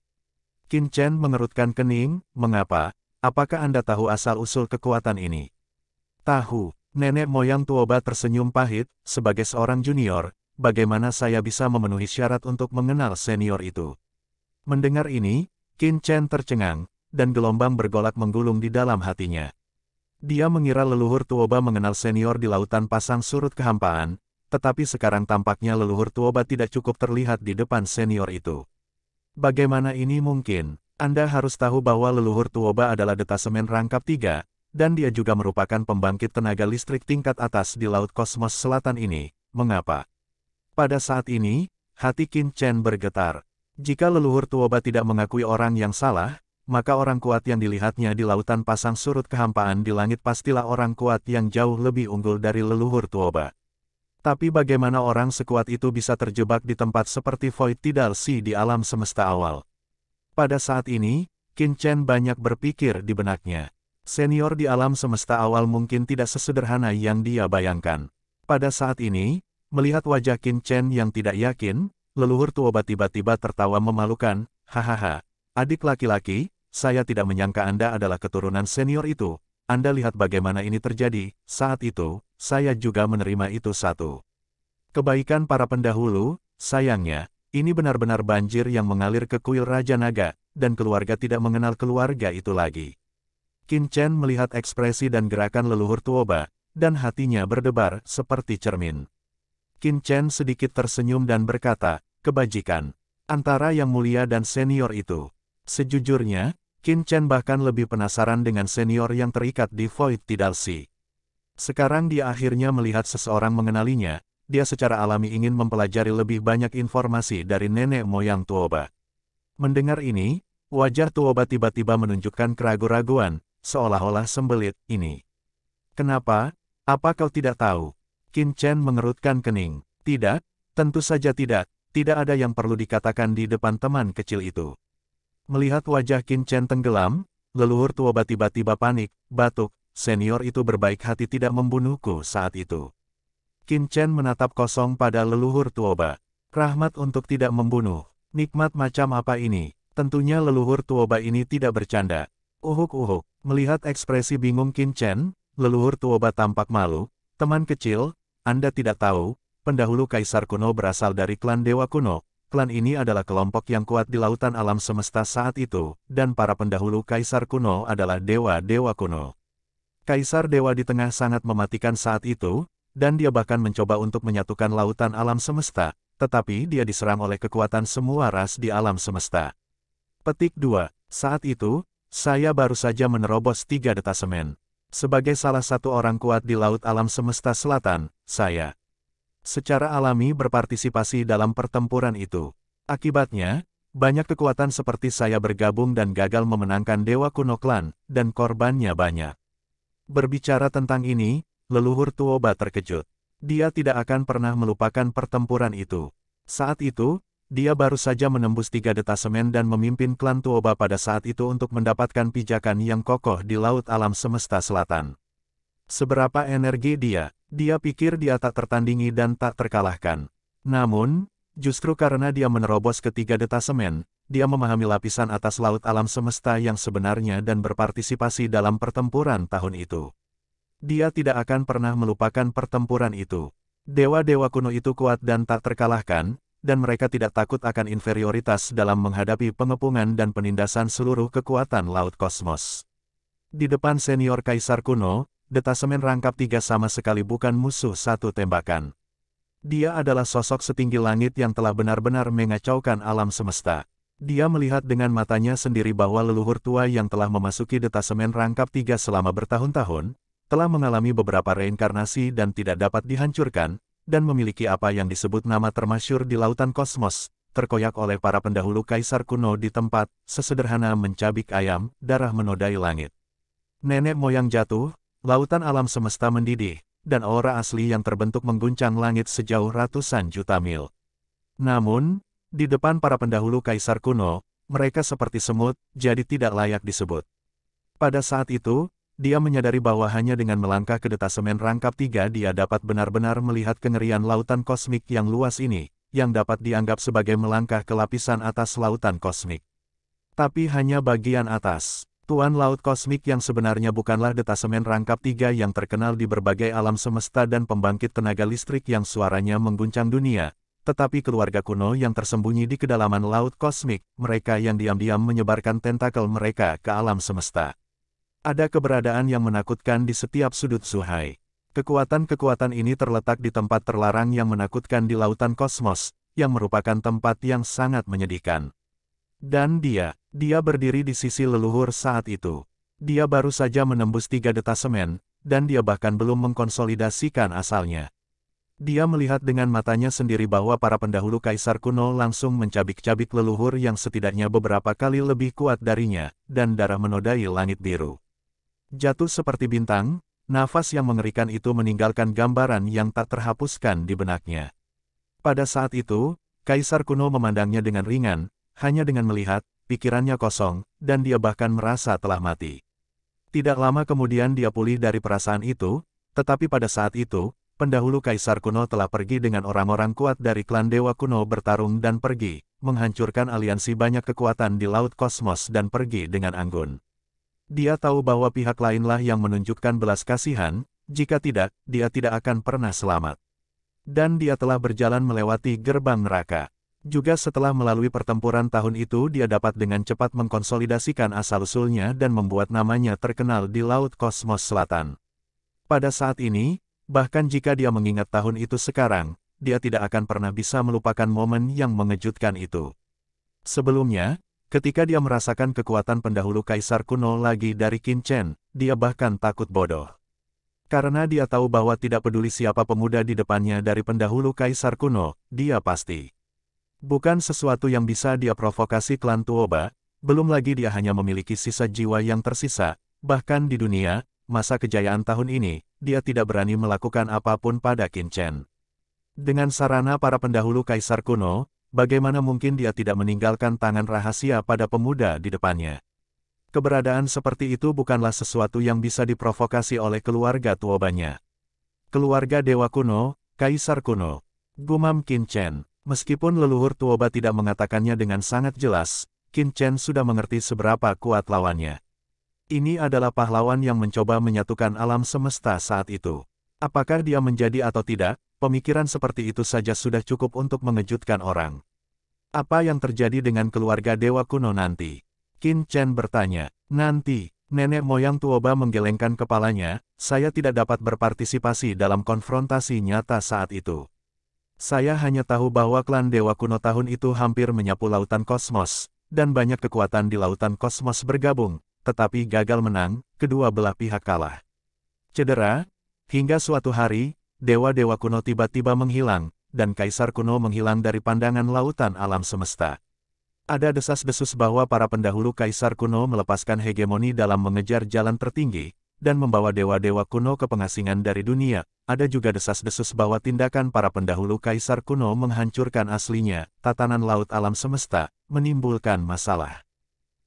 S1: Qin Chen mengerutkan kening, mengapa, apakah Anda tahu asal-usul kekuatan ini? Tahu, nenek moyang Tuoba tersenyum pahit, sebagai seorang junior, bagaimana saya bisa memenuhi syarat untuk mengenal senior itu? Mendengar ini, Qin Chen tercengang, dan gelombang bergolak menggulung di dalam hatinya. Dia mengira leluhur Tuoba mengenal senior di lautan pasang surut kehampaan, tetapi sekarang tampaknya leluhur Tuoba tidak cukup terlihat di depan senior itu. Bagaimana ini mungkin? Anda harus tahu bahwa leluhur Tuoba adalah detasemen rangkap tiga, dan dia juga merupakan pembangkit tenaga listrik tingkat atas di Laut Kosmos Selatan ini. Mengapa? Pada saat ini, hati Qin Chen bergetar. Jika leluhur Tuoba tidak mengakui orang yang salah, maka orang kuat yang dilihatnya di lautan pasang surut kehampaan di langit pastilah orang kuat yang jauh lebih unggul dari leluhur Tuoba. Tapi bagaimana orang sekuat itu bisa terjebak di tempat seperti Void Tidal Sea di alam semesta awal? Pada saat ini, Qin Chen banyak berpikir di benaknya. Senior di alam semesta awal mungkin tidak sesederhana yang dia bayangkan. Pada saat ini, melihat wajah Qin Chen yang tidak yakin, leluhur tua tiba-tiba tertawa memalukan, hahaha, adik laki-laki, saya tidak menyangka Anda adalah keturunan senior itu. Anda lihat bagaimana ini terjadi, saat itu, saya juga menerima itu satu. Kebaikan para pendahulu, sayangnya, ini benar-benar banjir yang mengalir ke kuil Raja Naga, dan keluarga tidak mengenal keluarga itu lagi. Qin Chen melihat ekspresi dan gerakan leluhur Tuoba, dan hatinya berdebar seperti cermin. Qin Chen sedikit tersenyum dan berkata, kebajikan. Antara yang mulia dan senior itu. Sejujurnya, Qin Chen bahkan lebih penasaran dengan senior yang terikat di Void Tidalsi. Sekarang dia akhirnya melihat seseorang mengenalinya, dia secara alami ingin mempelajari lebih banyak informasi dari nenek moyang Tuoba. Mendengar ini, wajah Tuoba tiba-tiba menunjukkan keraguan-raguan, seolah-olah sembelit, ini. Kenapa? Apa kau tidak tahu? Qin Chen mengerutkan kening. Tidak, tentu saja tidak, tidak ada yang perlu dikatakan di depan teman kecil itu. Melihat wajah Qin Chen tenggelam, leluhur tua tiba-tiba panik, batuk, senior itu berbaik hati tidak membunuhku saat itu. Qin Chen menatap kosong pada leluhur tuoba. Rahmat untuk tidak membunuh. Nikmat macam apa ini? Tentunya leluhur tuoba ini tidak bercanda. Uhuk-uhuk, melihat ekspresi bingung Qin Chen, leluhur Tuoba tampak malu, teman kecil, Anda tidak tahu, pendahulu Kaisar kuno berasal dari klan Dewa kuno, klan ini adalah kelompok yang kuat di lautan alam semesta saat itu, dan para pendahulu Kaisar kuno adalah Dewa-Dewa kuno. Kaisar Dewa di tengah sangat mematikan saat itu, dan dia bahkan mencoba untuk menyatukan lautan alam semesta, tetapi dia diserang oleh kekuatan semua ras di alam semesta. Petik 2. Saat itu, saya baru saja menerobos tiga detasemen. Sebagai salah satu orang kuat di Laut Alam Semesta Selatan, saya secara alami berpartisipasi dalam pertempuran itu. Akibatnya, banyak kekuatan seperti saya bergabung dan gagal memenangkan Dewa Kuno Klan, dan korbannya banyak. Berbicara tentang ini, leluhur Tuoba terkejut. Dia tidak akan pernah melupakan pertempuran itu. Saat itu, dia baru saja menembus tiga detasemen dan memimpin klan Tuoba pada saat itu untuk mendapatkan pijakan yang kokoh di Laut Alam Semesta Selatan. Seberapa energi dia, dia pikir dia tak tertandingi dan tak terkalahkan. Namun, justru karena dia menerobos ketiga detasemen, dia memahami lapisan atas laut alam semesta yang sebenarnya dan berpartisipasi dalam pertempuran tahun itu. Dia tidak akan pernah melupakan pertempuran itu. Dewa-dewa kuno itu kuat dan tak terkalahkan, dan mereka tidak takut akan inferioritas dalam menghadapi pengepungan dan penindasan seluruh kekuatan Laut Kosmos. Di depan senior Kaisar kuno, detasemen rangkap tiga sama sekali bukan musuh satu tembakan. Dia adalah sosok setinggi langit yang telah benar-benar mengacaukan alam semesta. Dia melihat dengan matanya sendiri bahwa leluhur tua yang telah memasuki detasemen rangkap tiga selama bertahun-tahun, telah mengalami beberapa reinkarnasi dan tidak dapat dihancurkan, dan memiliki apa yang disebut nama termasyur di lautan kosmos, terkoyak oleh para pendahulu kaisar kuno di tempat, sesederhana mencabik ayam, darah menodai langit. Nenek moyang jatuh, lautan alam semesta mendidih, dan aura asli yang terbentuk mengguncang langit sejauh ratusan juta mil. Namun, di depan para pendahulu kaisar kuno, mereka seperti semut, jadi tidak layak disebut. Pada saat itu, dia menyadari bahwa hanya dengan melangkah ke detasemen rangkap tiga dia dapat benar-benar melihat kengerian lautan kosmik yang luas ini, yang dapat dianggap sebagai melangkah ke lapisan atas lautan kosmik. Tapi hanya bagian atas. Tuan Laut Kosmik yang sebenarnya bukanlah detasemen rangkap tiga yang terkenal di berbagai alam semesta dan pembangkit tenaga listrik yang suaranya mengguncang dunia, tetapi keluarga kuno yang tersembunyi di kedalaman Laut Kosmik, mereka yang diam-diam menyebarkan tentakel mereka ke alam semesta. Ada keberadaan yang menakutkan di setiap sudut Zuhai. Kekuatan-kekuatan ini terletak di tempat terlarang yang menakutkan di lautan kosmos, yang merupakan tempat yang sangat menyedihkan. Dan dia, dia berdiri di sisi leluhur saat itu. Dia baru saja menembus tiga detasemen, dan dia bahkan belum mengkonsolidasikan asalnya. Dia melihat dengan matanya sendiri bahwa para pendahulu kaisar kuno langsung mencabik-cabik leluhur yang setidaknya beberapa kali lebih kuat darinya, dan darah menodai langit biru. Jatuh seperti bintang, nafas yang mengerikan itu meninggalkan gambaran yang tak terhapuskan di benaknya. Pada saat itu, Kaisar kuno memandangnya dengan ringan, hanya dengan melihat, pikirannya kosong, dan dia bahkan merasa telah mati. Tidak lama kemudian dia pulih dari perasaan itu, tetapi pada saat itu, pendahulu Kaisar kuno telah pergi dengan orang-orang kuat dari klan Dewa kuno bertarung dan pergi, menghancurkan aliansi banyak kekuatan di Laut Kosmos dan pergi dengan anggun. Dia tahu bahwa pihak lainlah yang menunjukkan belas kasihan, jika tidak, dia tidak akan pernah selamat. Dan dia telah berjalan melewati gerbang neraka. Juga setelah melalui pertempuran tahun itu dia dapat dengan cepat mengkonsolidasikan asal-usulnya dan membuat namanya terkenal di Laut Kosmos Selatan. Pada saat ini, bahkan jika dia mengingat tahun itu sekarang, dia tidak akan pernah bisa melupakan momen yang mengejutkan itu. Sebelumnya, Ketika dia merasakan kekuatan pendahulu kaisar kuno lagi dari Qin Chen, dia bahkan takut bodoh. Karena dia tahu bahwa tidak peduli siapa pemuda di depannya dari pendahulu kaisar kuno, dia pasti. Bukan sesuatu yang bisa dia provokasi klan Tuoba, belum lagi dia hanya memiliki sisa jiwa yang tersisa, bahkan di dunia, masa kejayaan tahun ini, dia tidak berani melakukan apapun pada Qin Chen. Dengan sarana para pendahulu kaisar kuno, Bagaimana mungkin dia tidak meninggalkan tangan rahasia pada pemuda di depannya? Keberadaan seperti itu bukanlah sesuatu yang bisa diprovokasi oleh keluarga tuobanya. Keluarga Dewa Kuno, Kaisar Kuno, Gumam Kinchen. Meskipun leluhur Tuoba tidak mengatakannya dengan sangat jelas, Chen sudah mengerti seberapa kuat lawannya. Ini adalah pahlawan yang mencoba menyatukan alam semesta saat itu. Apakah dia menjadi atau tidak, pemikiran seperti itu saja sudah cukup untuk mengejutkan orang. Apa yang terjadi dengan keluarga dewa kuno nanti? Qin Chen bertanya. Nanti, nenek moyang Tuoba menggelengkan kepalanya, saya tidak dapat berpartisipasi dalam konfrontasi nyata saat itu. Saya hanya tahu bahwa klan dewa kuno tahun itu hampir menyapu lautan kosmos, dan banyak kekuatan di lautan kosmos bergabung, tetapi gagal menang, kedua belah pihak kalah. Cedera, Hingga suatu hari, dewa-dewa kuno tiba-tiba menghilang, dan kaisar kuno menghilang dari pandangan lautan alam semesta. Ada desas-desus bahwa para pendahulu kaisar kuno melepaskan hegemoni dalam mengejar jalan tertinggi, dan membawa dewa-dewa kuno ke pengasingan dari dunia. Ada juga desas-desus bahwa tindakan para pendahulu kaisar kuno menghancurkan aslinya, tatanan laut alam semesta, menimbulkan masalah.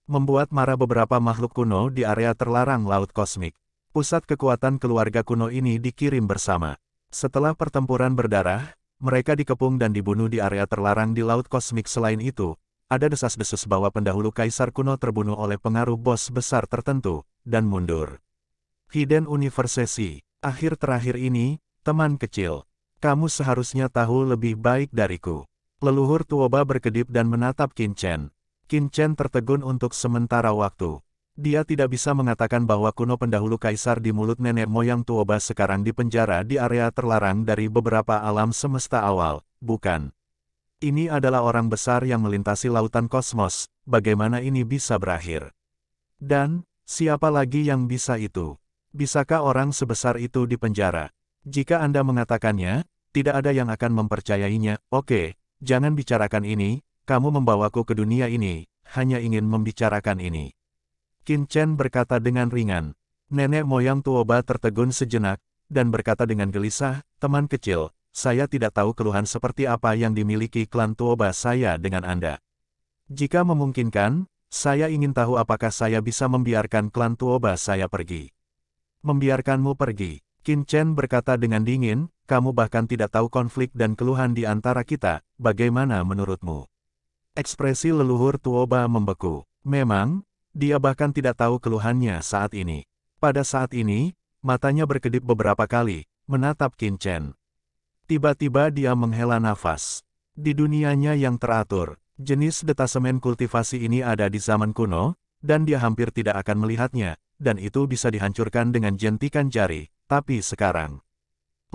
S1: Membuat marah beberapa makhluk kuno di area terlarang laut kosmik pusat kekuatan keluarga kuno ini dikirim bersama. Setelah pertempuran berdarah, mereka dikepung dan dibunuh di area terlarang di Laut Kosmik selain itu, ada desas-desus bahwa pendahulu kaisar kuno terbunuh oleh pengaruh bos besar tertentu, dan mundur. Hidden Universesi, akhir terakhir ini, teman kecil. Kamu seharusnya tahu lebih baik dariku. Leluhur Tuoba berkedip dan menatap Kincen. Kincen tertegun untuk sementara waktu. Dia tidak bisa mengatakan bahwa kuno pendahulu kaisar di mulut nenek moyang Tuoba sekarang dipenjara di area terlarang dari beberapa alam semesta awal, bukan. Ini adalah orang besar yang melintasi lautan kosmos, bagaimana ini bisa berakhir? Dan, siapa lagi yang bisa itu? Bisakah orang sebesar itu dipenjara? Jika Anda mengatakannya, tidak ada yang akan mempercayainya, oke, jangan bicarakan ini, kamu membawaku ke dunia ini, hanya ingin membicarakan ini. Qin Chen berkata dengan ringan. Nenek moyang Tuoba tertegun sejenak, dan berkata dengan gelisah, teman kecil, saya tidak tahu keluhan seperti apa yang dimiliki klan Tuoba saya dengan Anda. Jika memungkinkan, saya ingin tahu apakah saya bisa membiarkan klan Tuoba saya pergi. Membiarkanmu pergi, Qin Chen berkata dengan dingin, kamu bahkan tidak tahu konflik dan keluhan di antara kita, bagaimana menurutmu? Ekspresi leluhur Tuoba membeku. Memang, dia bahkan tidak tahu keluhannya saat ini. Pada saat ini, matanya berkedip beberapa kali, menatap Qin Chen. Tiba-tiba dia menghela nafas. Di dunianya yang teratur, jenis detasemen kultivasi ini ada di zaman kuno, dan dia hampir tidak akan melihatnya, dan itu bisa dihancurkan dengan jentikan jari, tapi sekarang.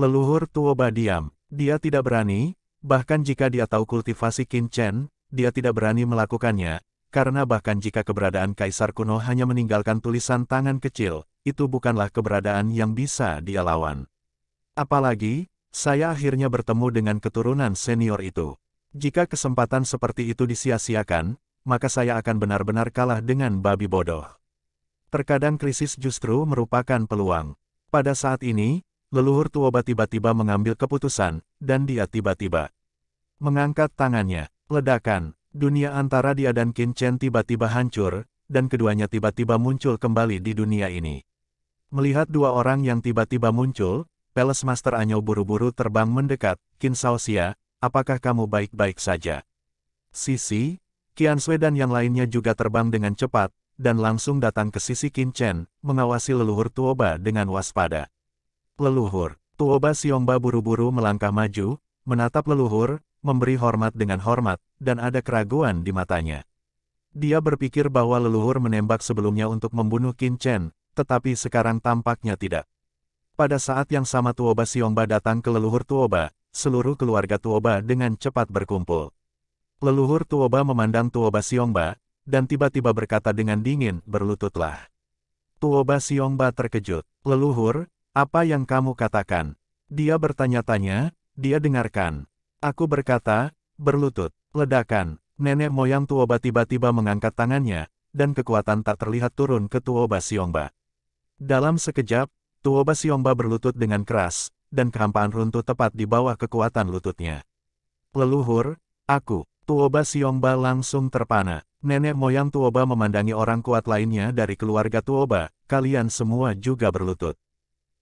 S1: Leluhur Tuoba diam, dia tidak berani, bahkan jika dia tahu kultivasi Qin Chen, dia tidak berani melakukannya, karena bahkan jika keberadaan kaisar kuno hanya meninggalkan tulisan tangan kecil, itu bukanlah keberadaan yang bisa dia lawan. Apalagi, saya akhirnya bertemu dengan keturunan senior itu. Jika kesempatan seperti itu disia-siakan, maka saya akan benar-benar kalah dengan babi bodoh. Terkadang krisis justru merupakan peluang. Pada saat ini, leluhur Tuoba tiba-tiba mengambil keputusan, dan dia tiba-tiba mengangkat tangannya, ledakan, Dunia antara dia dan Qin Chen tiba-tiba hancur, dan keduanya tiba-tiba muncul kembali di dunia ini. Melihat dua orang yang tiba-tiba muncul, Palace Master Anyo buru-buru terbang mendekat, Qin Saosia, apakah kamu baik-baik saja? Sisi, Qian Sui dan yang lainnya juga terbang dengan cepat, dan langsung datang ke sisi Qin Chen, mengawasi leluhur Tuoba dengan waspada. Leluhur, Tuoba Siongba buru-buru melangkah maju, menatap leluhur, memberi hormat dengan hormat, dan ada keraguan di matanya. Dia berpikir bahwa leluhur menembak sebelumnya untuk membunuh Qin Chen, tetapi sekarang tampaknya tidak. Pada saat yang sama Tuoba Siongba datang ke leluhur Tuoba, seluruh keluarga Tuoba dengan cepat berkumpul. Leluhur Tuoba memandang Tuoba Siongba, dan tiba-tiba berkata dengan dingin, berlututlah. Tuoba Siongba terkejut. Leluhur, apa yang kamu katakan? Dia bertanya-tanya, dia dengarkan. Aku berkata, berlutut, ledakan, nenek moyang Tuoba tiba-tiba mengangkat tangannya, dan kekuatan tak terlihat turun ke Tuoba Siongba. Dalam sekejap, Tuoba Siongba berlutut dengan keras, dan kehampaan runtuh tepat di bawah kekuatan lututnya. Leluhur, aku, Tuoba Siongba langsung terpana. Nenek moyang Tuoba memandangi orang kuat lainnya dari keluarga Tuoba, kalian semua juga berlutut.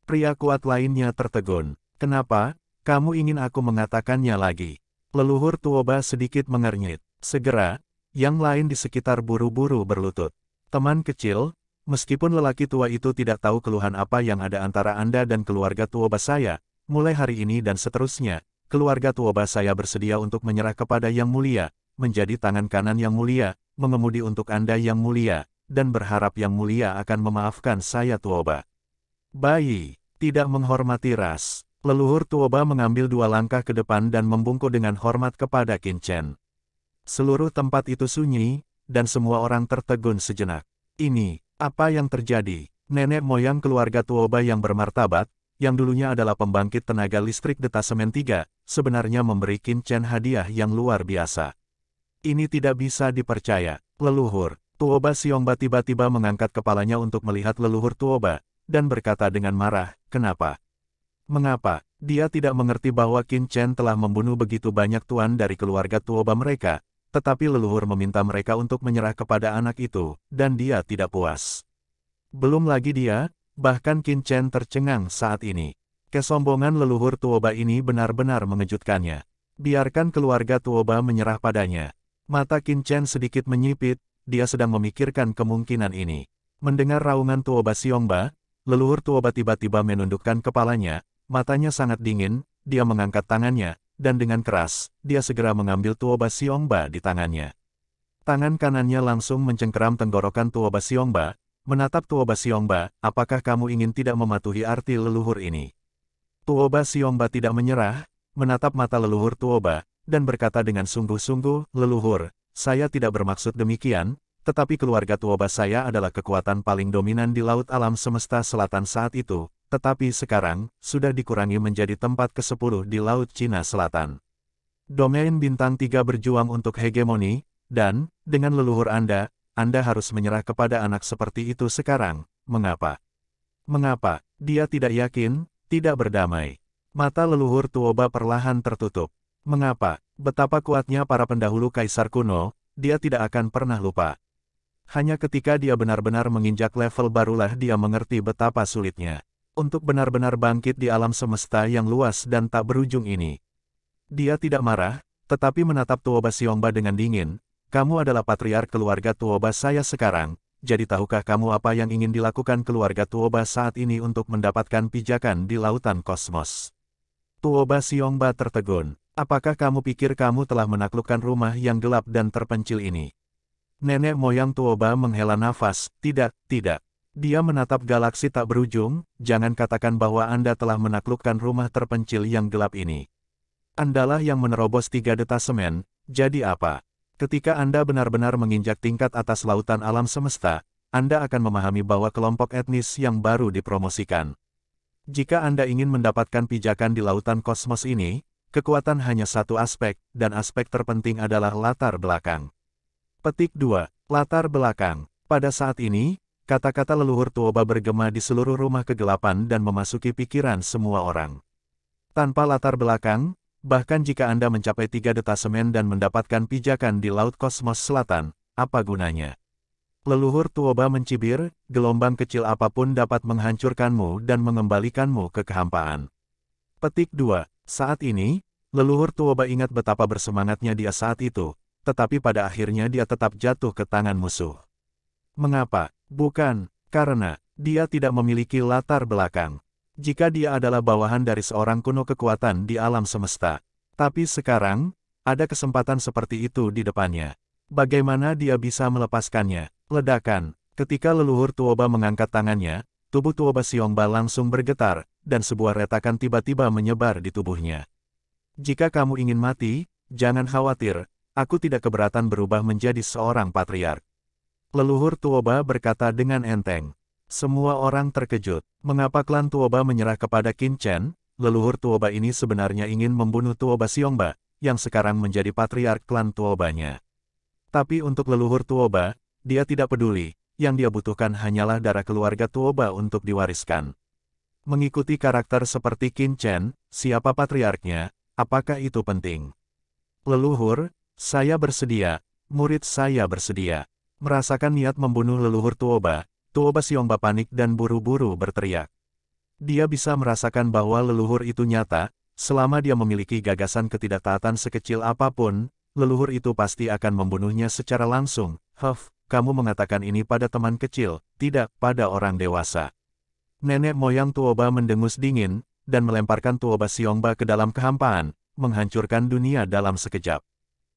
S1: Pria kuat lainnya tertegun. Kenapa, kamu ingin aku mengatakannya lagi. Leluhur Tuoba sedikit mengernyit. Segera, yang lain di sekitar buru-buru berlutut. Teman kecil, meskipun lelaki tua itu tidak tahu keluhan apa yang ada antara Anda dan keluarga Tuoba saya, mulai hari ini dan seterusnya, keluarga Tuoba saya bersedia untuk menyerah kepada Yang Mulia, menjadi tangan kanan Yang Mulia, mengemudi untuk Anda Yang Mulia, dan berharap Yang Mulia akan memaafkan saya Tuoba. Bayi, tidak menghormati ras, Leluhur Tuoba mengambil dua langkah ke depan dan membungkuk dengan hormat kepada Chen. Seluruh tempat itu sunyi, dan semua orang tertegun sejenak. Ini, apa yang terjadi? Nenek moyang keluarga Tuoba yang bermartabat, yang dulunya adalah pembangkit tenaga listrik detasemen 3, sebenarnya memberi Chen hadiah yang luar biasa. Ini tidak bisa dipercaya. Leluhur, Tuoba Siongba tiba-tiba mengangkat kepalanya untuk melihat leluhur Tuoba, dan berkata dengan marah, kenapa? Mengapa? Dia tidak mengerti bahwa Qin Chen telah membunuh begitu banyak tuan dari keluarga Tuoba mereka, tetapi leluhur meminta mereka untuk menyerah kepada anak itu, dan dia tidak puas. Belum lagi dia, bahkan Qin Chen tercengang saat ini. Kesombongan leluhur Tuoba ini benar-benar mengejutkannya. Biarkan keluarga Tuoba menyerah padanya. Mata Qin Chen sedikit menyipit, dia sedang memikirkan kemungkinan ini. Mendengar raungan Tuoba Siongba, leluhur Tuoba tiba-tiba menundukkan kepalanya, Matanya sangat dingin, dia mengangkat tangannya, dan dengan keras, dia segera mengambil Tuoba Siongba di tangannya. Tangan kanannya langsung mencengkeram tenggorokan Tuoba Siongba, menatap Tuoba Siongba, apakah kamu ingin tidak mematuhi arti leluhur ini? Tuoba Siongba tidak menyerah, menatap mata leluhur Tuoba, dan berkata dengan sungguh-sungguh, leluhur, saya tidak bermaksud demikian, tetapi keluarga Tuoba saya adalah kekuatan paling dominan di Laut Alam Semesta Selatan saat itu, tetapi sekarang, sudah dikurangi menjadi tempat ke-10 di Laut Cina Selatan. Domain bintang 3 berjuang untuk hegemoni, dan, dengan leluhur Anda, Anda harus menyerah kepada anak seperti itu sekarang. Mengapa? Mengapa? Dia tidak yakin, tidak berdamai. Mata leluhur Tuoba perlahan tertutup. Mengapa? Betapa kuatnya para pendahulu kaisar kuno, dia tidak akan pernah lupa. Hanya ketika dia benar-benar menginjak level barulah dia mengerti betapa sulitnya untuk benar-benar bangkit di alam semesta yang luas dan tak berujung ini. Dia tidak marah, tetapi menatap Tuoba Siongba dengan dingin, kamu adalah patriark keluarga Tuoba saya sekarang, jadi tahukah kamu apa yang ingin dilakukan keluarga Tuoba saat ini untuk mendapatkan pijakan di lautan kosmos? Tuoba Siongba tertegun, apakah kamu pikir kamu telah menaklukkan rumah yang gelap dan terpencil ini? Nenek moyang Tuoba menghela nafas, tidak, tidak. Dia menatap galaksi tak berujung, jangan katakan bahwa Anda telah menaklukkan rumah terpencil yang gelap ini. Andalah yang menerobos tiga detasemen, jadi apa? Ketika Anda benar-benar menginjak tingkat atas lautan alam semesta, Anda akan memahami bahwa kelompok etnis yang baru dipromosikan. Jika Anda ingin mendapatkan pijakan di lautan kosmos ini, kekuatan hanya satu aspek, dan aspek terpenting adalah latar belakang. Petik 2. Latar belakang. Pada saat ini, Kata-kata leluhur Tuoba bergema di seluruh rumah kegelapan dan memasuki pikiran semua orang. Tanpa latar belakang, bahkan jika Anda mencapai tiga detasemen dan mendapatkan pijakan di Laut Kosmos Selatan, apa gunanya? Leluhur Tuoba mencibir, gelombang kecil apapun dapat menghancurkanmu dan mengembalikanmu ke kehampaan. Petik 2. Saat ini, leluhur Tuoba ingat betapa bersemangatnya dia saat itu, tetapi pada akhirnya dia tetap jatuh ke tangan musuh. Mengapa? Bukan, karena dia tidak memiliki latar belakang. Jika dia adalah bawahan dari seorang kuno kekuatan di alam semesta. Tapi sekarang, ada kesempatan seperti itu di depannya. Bagaimana dia bisa melepaskannya? Ledakan, ketika leluhur Tuoba mengangkat tangannya, tubuh Tuoba Siongba langsung bergetar, dan sebuah retakan tiba-tiba menyebar di tubuhnya. Jika kamu ingin mati, jangan khawatir, aku tidak keberatan berubah menjadi seorang patriark. Leluhur Tuoba berkata dengan enteng. Semua orang terkejut. Mengapa klan Tuoba menyerah kepada Kin Chen? Leluhur Tuoba ini sebenarnya ingin membunuh Tuoba Siongba, yang sekarang menjadi patriark klan Tuobanya. Tapi untuk leluhur Tuoba, dia tidak peduli, yang dia butuhkan hanyalah darah keluarga Tuoba untuk diwariskan. Mengikuti karakter seperti Kin Chen, siapa patriarknya, apakah itu penting? Leluhur, saya bersedia, murid saya bersedia. Merasakan niat membunuh leluhur Tuoba, Tuoba Siongba panik dan buru-buru berteriak. Dia bisa merasakan bahwa leluhur itu nyata, selama dia memiliki gagasan ketidaktaatan sekecil apapun, leluhur itu pasti akan membunuhnya secara langsung. Huff, kamu mengatakan ini pada teman kecil, tidak pada orang dewasa. Nenek moyang Tuoba mendengus dingin, dan melemparkan Tuoba Siongba ke dalam kehampaan, menghancurkan dunia dalam sekejap.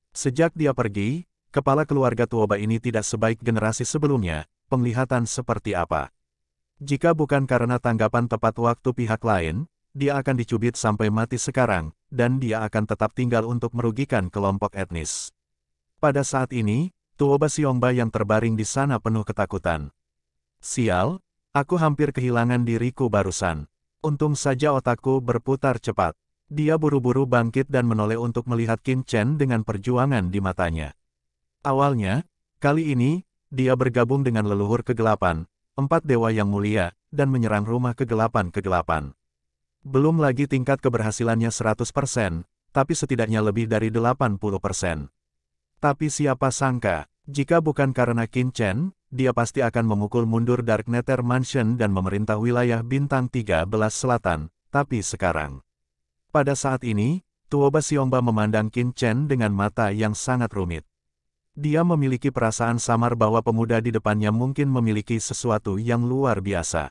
S1: Sejak dia pergi, kepala keluarga Tuoba ini tidak sebaik generasi sebelumnya, penglihatan seperti apa. Jika bukan karena tanggapan tepat waktu pihak lain, dia akan dicubit sampai mati sekarang, dan dia akan tetap tinggal untuk merugikan kelompok etnis. Pada saat ini, Tuoba Siongba yang terbaring di sana penuh ketakutan. Sial, aku hampir kehilangan diriku barusan. Untung saja otakku berputar cepat. Dia buru-buru bangkit dan menoleh untuk melihat Kim Chen dengan perjuangan di matanya. Awalnya, kali ini, dia bergabung dengan leluhur kegelapan, empat dewa yang mulia, dan menyerang rumah kegelapan-kegelapan. Belum lagi tingkat keberhasilannya 100%, tapi setidaknya lebih dari 80%. Tapi siapa sangka, jika bukan karena Qin Chen, dia pasti akan memukul mundur Dark Nether Mansion dan memerintah wilayah bintang 13 selatan, tapi sekarang. Pada saat ini, Tuoba Siomba memandang Qin Chen dengan mata yang sangat rumit. Dia memiliki perasaan samar bahwa pemuda di depannya mungkin memiliki sesuatu yang luar biasa.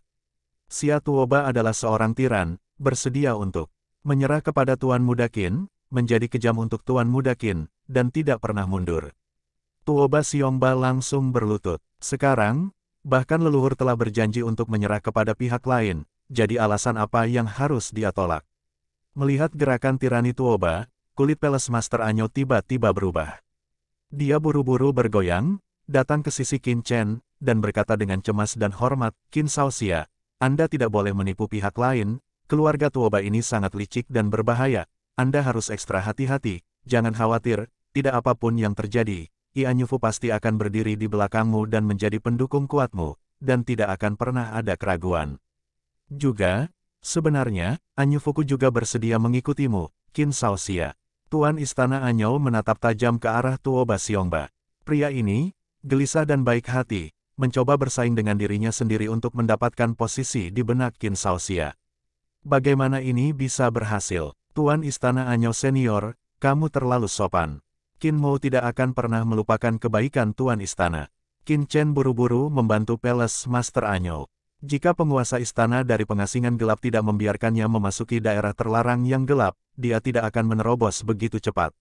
S1: Sia Tuoba adalah seorang tiran, bersedia untuk menyerah kepada Tuan Mudakin, menjadi kejam untuk Tuan Mudakin, dan tidak pernah mundur. Tuoba Siongba langsung berlutut. Sekarang, bahkan leluhur telah berjanji untuk menyerah kepada pihak lain, jadi alasan apa yang harus dia tolak? Melihat gerakan tirani Tuoba, kulit Peles Master Anyo tiba-tiba berubah. Dia buru-buru bergoyang, datang ke sisi Qin Chen, dan berkata dengan cemas dan hormat, Qin Saoxia, Anda tidak boleh menipu pihak lain, keluarga Tuoba ini sangat licik dan berbahaya, Anda harus ekstra hati-hati, jangan khawatir, tidak apapun yang terjadi, Ianyufu pasti akan berdiri di belakangmu dan menjadi pendukung kuatmu, dan tidak akan pernah ada keraguan. Juga, sebenarnya, Anyufuku juga bersedia mengikutimu, Qin Saoxia. Tuan Istana Anyau menatap tajam ke arah Tuo Basiongba. Pria ini, gelisah dan baik hati, mencoba bersaing dengan dirinya sendiri untuk mendapatkan posisi di benak Qin Saoxia. Bagaimana ini bisa berhasil? Tuan Istana Anyau Senior, kamu terlalu sopan. Qin Mo tidak akan pernah melupakan kebaikan Tuan Istana. Kin Chen buru-buru membantu Palace Master Anyau. Jika penguasa istana dari pengasingan gelap tidak membiarkannya memasuki daerah terlarang yang gelap, dia tidak akan menerobos begitu cepat.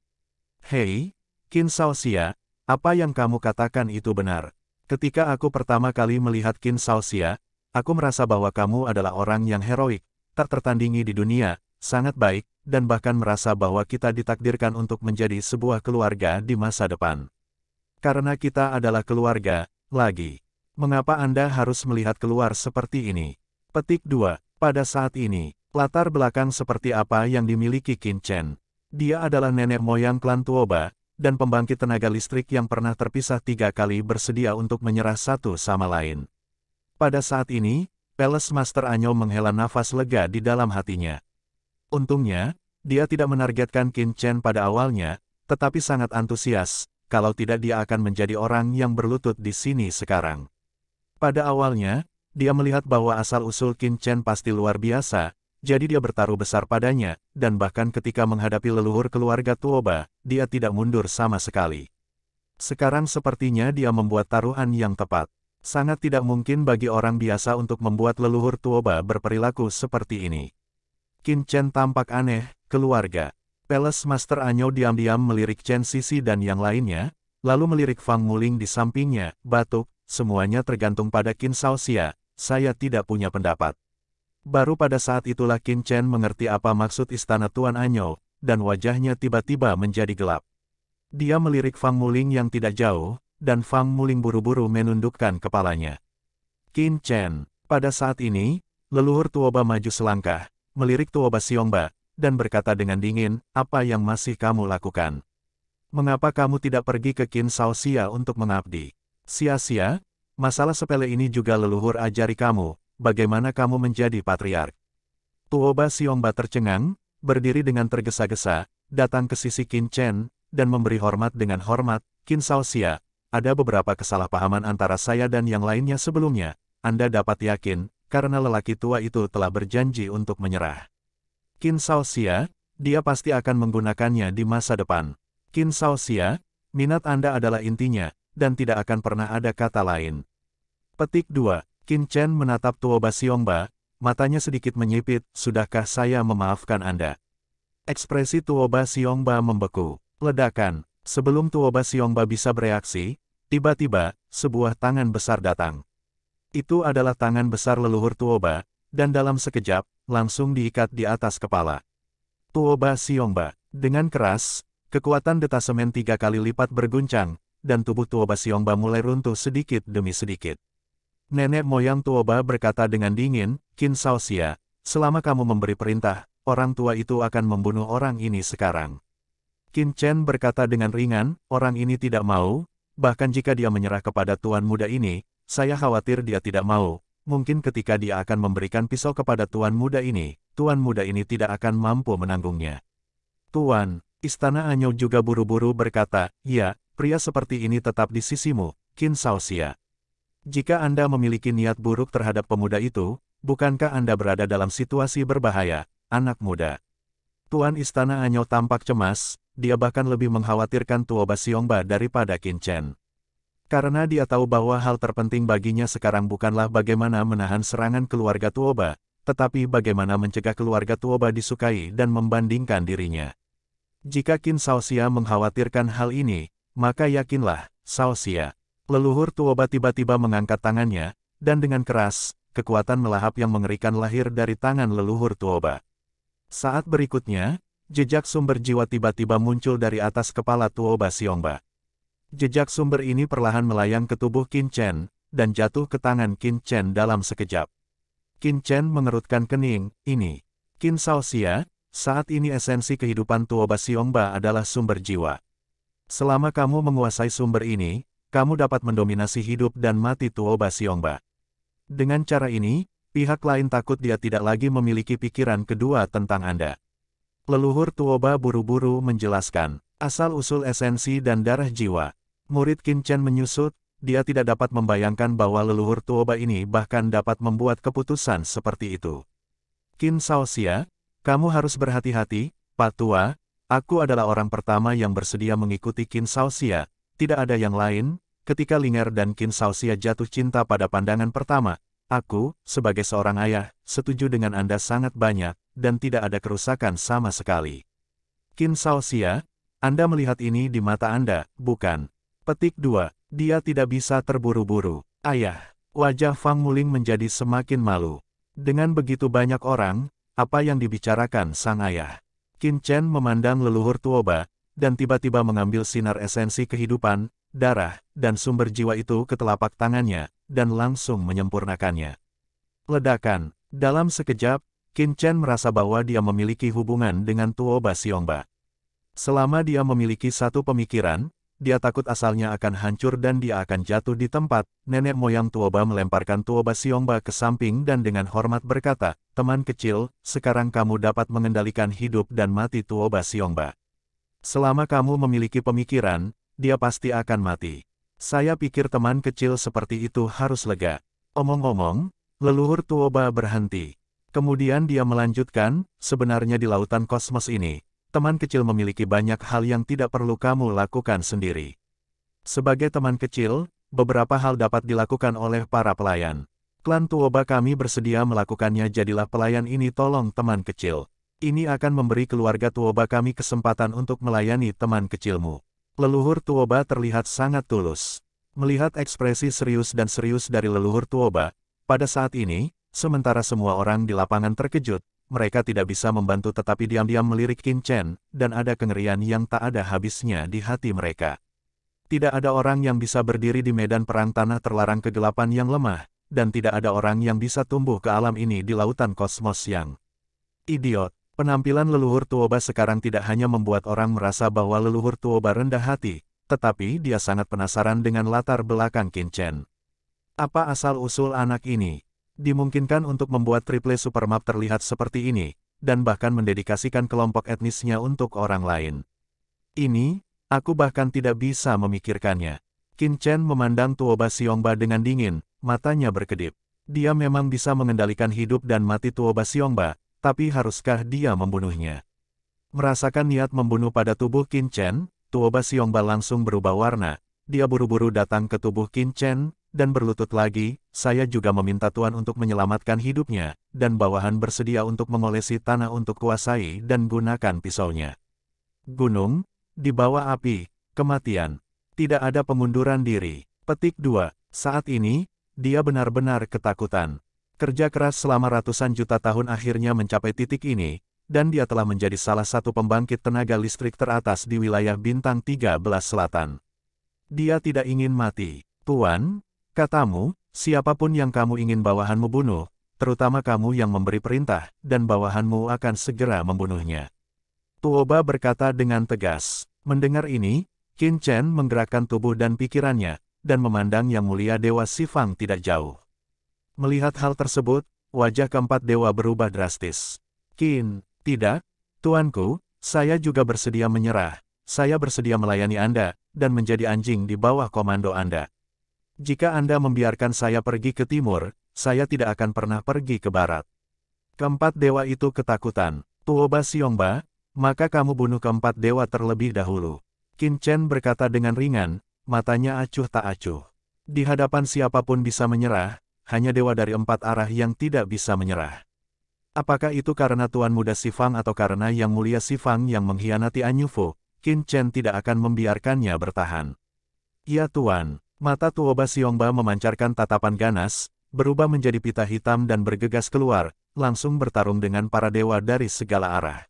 S1: Hei, Qin Shaoxia, apa yang kamu katakan itu benar. Ketika aku pertama kali melihat Qin Shaoxia, aku merasa bahwa kamu adalah orang yang heroik, tak tertandingi di dunia, sangat baik, dan bahkan merasa bahwa kita ditakdirkan untuk menjadi sebuah keluarga di masa depan. Karena kita adalah keluarga, lagi. Mengapa Anda harus melihat keluar seperti ini? Petik 2. Pada saat ini, latar belakang seperti apa yang dimiliki Qin Chen? Dia adalah nenek moyang klan Tuoba, dan pembangkit tenaga listrik yang pernah terpisah tiga kali bersedia untuk menyerah satu sama lain. Pada saat ini, Palace Master Anyo menghela nafas lega di dalam hatinya. Untungnya, dia tidak menargetkan Qin Chen pada awalnya, tetapi sangat antusias, kalau tidak dia akan menjadi orang yang berlutut di sini sekarang. Pada awalnya, dia melihat bahwa asal-usul Qin Chen pasti luar biasa, jadi dia bertaruh besar padanya, dan bahkan ketika menghadapi leluhur keluarga Tuoba, dia tidak mundur sama sekali. Sekarang sepertinya dia membuat taruhan yang tepat. Sangat tidak mungkin bagi orang biasa untuk membuat leluhur Tuoba berperilaku seperti ini. Qin Chen tampak aneh, keluarga. Palace Master Anyo diam-diam melirik Chen Sisi dan yang lainnya, lalu melirik Fang Muling di sampingnya, batuk, semuanya tergantung pada Qin Shaoxia, saya tidak punya pendapat. Baru pada saat itulah Qin Chen mengerti apa maksud istana Tuan Anyo, dan wajahnya tiba-tiba menjadi gelap. Dia melirik Fang Muling yang tidak jauh, dan Fang Muling buru-buru menundukkan kepalanya. Qin Chen, pada saat ini, leluhur Tuoba maju selangkah, melirik Tuoba Siongba, dan berkata dengan dingin, apa yang masih kamu lakukan? Mengapa kamu tidak pergi ke Qin Shaoxia untuk mengabdi? Sia-sia, masalah sepele ini juga leluhur ajari kamu, bagaimana kamu menjadi patriark. Tuoba Siomba tercengang, berdiri dengan tergesa-gesa, datang ke sisi Qin Chen, dan memberi hormat dengan hormat, Qin Sia, ada beberapa kesalahpahaman antara saya dan yang lainnya sebelumnya, Anda dapat yakin, karena lelaki tua itu telah berjanji untuk menyerah. Qin Sia, dia pasti akan menggunakannya di masa depan. Qin Sia, minat Anda adalah intinya, dan tidak akan pernah ada kata lain. Petik 2. Qin Chen menatap Tuoba Siongba, matanya sedikit menyipit, sudahkah saya memaafkan Anda? Ekspresi Tuoba Siongba membeku. Ledakan. Sebelum Tuoba Siongba bisa bereaksi, tiba-tiba, sebuah tangan besar datang. Itu adalah tangan besar leluhur Tuoba, dan dalam sekejap, langsung diikat di atas kepala. Tuoba Siongba, dengan keras, kekuatan detasemen tiga kali lipat berguncang, dan tubuh Tuoba Siongba mulai runtuh sedikit demi sedikit. Nenek moyang Tuoba berkata dengan dingin, "Kin Saoxia, selama kamu memberi perintah, orang tua itu akan membunuh orang ini sekarang. Kin Chen berkata dengan ringan, orang ini tidak mau, bahkan jika dia menyerah kepada tuan muda ini, saya khawatir dia tidak mau. Mungkin ketika dia akan memberikan pisau kepada tuan muda ini, tuan muda ini tidak akan mampu menanggungnya. Tuan, istana Anyou juga buru-buru berkata, ya, pria seperti ini tetap di sisimu, Qin Shaoxia. Jika Anda memiliki niat buruk terhadap pemuda itu, bukankah Anda berada dalam situasi berbahaya, anak muda? Tuan Istana Anyo tampak cemas, dia bahkan lebih mengkhawatirkan Tuoba Siongba daripada Qin Chen. Karena dia tahu bahwa hal terpenting baginya sekarang bukanlah bagaimana menahan serangan keluarga Tuoba, tetapi bagaimana mencegah keluarga Tuoba disukai dan membandingkan dirinya. Jika Qin Shaoxia mengkhawatirkan hal ini, maka yakinlah, Saosia. Leluhur Tuoba tiba-tiba mengangkat tangannya, dan dengan keras, kekuatan melahap yang mengerikan lahir dari tangan leluhur Tuoba. Saat berikutnya, jejak sumber jiwa tiba-tiba muncul dari atas kepala Tuoba Siongba. Jejak sumber ini perlahan melayang ke tubuh Qin Chen, dan jatuh ke tangan Qin Chen dalam sekejap. Qin Chen mengerutkan kening, ini. Qin Saosia, saat ini esensi kehidupan Tuoba Siongba adalah sumber jiwa. Selama kamu menguasai sumber ini, kamu dapat mendominasi hidup dan mati Tuoba Siongba. Dengan cara ini, pihak lain takut dia tidak lagi memiliki pikiran kedua tentang Anda. Leluhur Tuoba buru-buru menjelaskan, asal-usul esensi dan darah jiwa. Murid Kinchen menyusut, dia tidak dapat membayangkan bahwa leluhur Tuoba ini bahkan dapat membuat keputusan seperti itu. Kin Xia, kamu harus berhati-hati, Pak Tua, Aku adalah orang pertama yang bersedia mengikuti Qin Shaoxia, tidak ada yang lain, ketika Linger dan Qin Shaoxia jatuh cinta pada pandangan pertama, aku, sebagai seorang ayah, setuju dengan Anda sangat banyak, dan tidak ada kerusakan sama sekali. Qin Shaoxia, Anda melihat ini di mata Anda, bukan? Petik 2, dia tidak bisa terburu-buru. Ayah, wajah Fang Muling menjadi semakin malu. Dengan begitu banyak orang, apa yang dibicarakan sang ayah? Qin Chen memandang leluhur Tuoba, dan tiba-tiba mengambil sinar esensi kehidupan, darah, dan sumber jiwa itu ke telapak tangannya, dan langsung menyempurnakannya. Ledakan, dalam sekejap, Qin Chen merasa bahwa dia memiliki hubungan dengan Tuoba Xiongba. Selama dia memiliki satu pemikiran, dia takut asalnya akan hancur dan dia akan jatuh di tempat. Nenek moyang Tuoba melemparkan Tuoba Siongba ke samping dan dengan hormat berkata, Teman kecil, sekarang kamu dapat mengendalikan hidup dan mati Tuoba Siongba. Selama kamu memiliki pemikiran, dia pasti akan mati. Saya pikir teman kecil seperti itu harus lega. Omong-omong, leluhur Tuoba berhenti. Kemudian dia melanjutkan, sebenarnya di lautan kosmos ini, teman kecil memiliki banyak hal yang tidak perlu kamu lakukan sendiri. Sebagai teman kecil, beberapa hal dapat dilakukan oleh para pelayan. Klan Tuoba kami bersedia melakukannya jadilah pelayan ini tolong teman kecil. Ini akan memberi keluarga Tuoba kami kesempatan untuk melayani teman kecilmu. Leluhur Tuoba terlihat sangat tulus. Melihat ekspresi serius dan serius dari leluhur Tuoba, pada saat ini, sementara semua orang di lapangan terkejut, mereka tidak bisa membantu tetapi diam-diam melirik Qin Chen, dan ada kengerian yang tak ada habisnya di hati mereka. Tidak ada orang yang bisa berdiri di medan perang tanah terlarang kegelapan yang lemah, dan tidak ada orang yang bisa tumbuh ke alam ini di lautan kosmos yang idiot. Penampilan leluhur Tuoba sekarang tidak hanya membuat orang merasa bahwa leluhur Tuoba rendah hati, tetapi dia sangat penasaran dengan latar belakang Qin Chen. Apa asal-usul anak ini? dimungkinkan untuk membuat triple supermap terlihat seperti ini, dan bahkan mendedikasikan kelompok etnisnya untuk orang lain. Ini, aku bahkan tidak bisa memikirkannya. Qin Chen memandang Tuoba Siongba dengan dingin, matanya berkedip. Dia memang bisa mengendalikan hidup dan mati Tuoba Siongba, tapi haruskah dia membunuhnya? Merasakan niat membunuh pada tubuh Qin Chen, Tuoba Siongba langsung berubah warna. Dia buru-buru datang ke tubuh Qin Chen, dan berlutut lagi, saya juga meminta Tuhan untuk menyelamatkan hidupnya, dan bawahan bersedia untuk mengolesi tanah untuk kuasai dan gunakan pisaunya. Gunung, di bawah api, kematian. Tidak ada pengunduran diri. Petik dua. Saat ini, dia benar-benar ketakutan. Kerja keras selama ratusan juta tahun akhirnya mencapai titik ini, dan dia telah menjadi salah satu pembangkit tenaga listrik teratas di wilayah bintang 13 selatan. Dia tidak ingin mati. Tuan, Katamu, siapapun yang kamu ingin bawahanmu bunuh, terutama kamu yang memberi perintah, dan bawahanmu akan segera membunuhnya. Tuoba berkata dengan tegas. Mendengar ini, Qin Chen menggerakkan tubuh dan pikirannya, dan memandang Yang Mulia Dewa Sifang tidak jauh. Melihat hal tersebut, wajah keempat dewa berubah drastis. Qin, tidak, Tuanku, saya juga bersedia menyerah, saya bersedia melayani Anda, dan menjadi anjing di bawah komando Anda. Jika Anda membiarkan saya pergi ke timur, saya tidak akan pernah pergi ke barat. Keempat dewa itu ketakutan. Tuoba Siongba, maka kamu bunuh keempat dewa terlebih dahulu. Kincen Chen berkata dengan ringan, matanya acuh tak acuh. Di hadapan siapapun bisa menyerah, hanya dewa dari empat arah yang tidak bisa menyerah. Apakah itu karena Tuan Muda Sifang atau karena Yang Mulia Sifang yang mengkhianati Anyufu, Qin Chen tidak akan membiarkannya bertahan. Ya Tuan, Mata Tuoba Siongba memancarkan tatapan ganas, berubah menjadi pita hitam dan bergegas keluar, langsung bertarung dengan para dewa dari segala arah.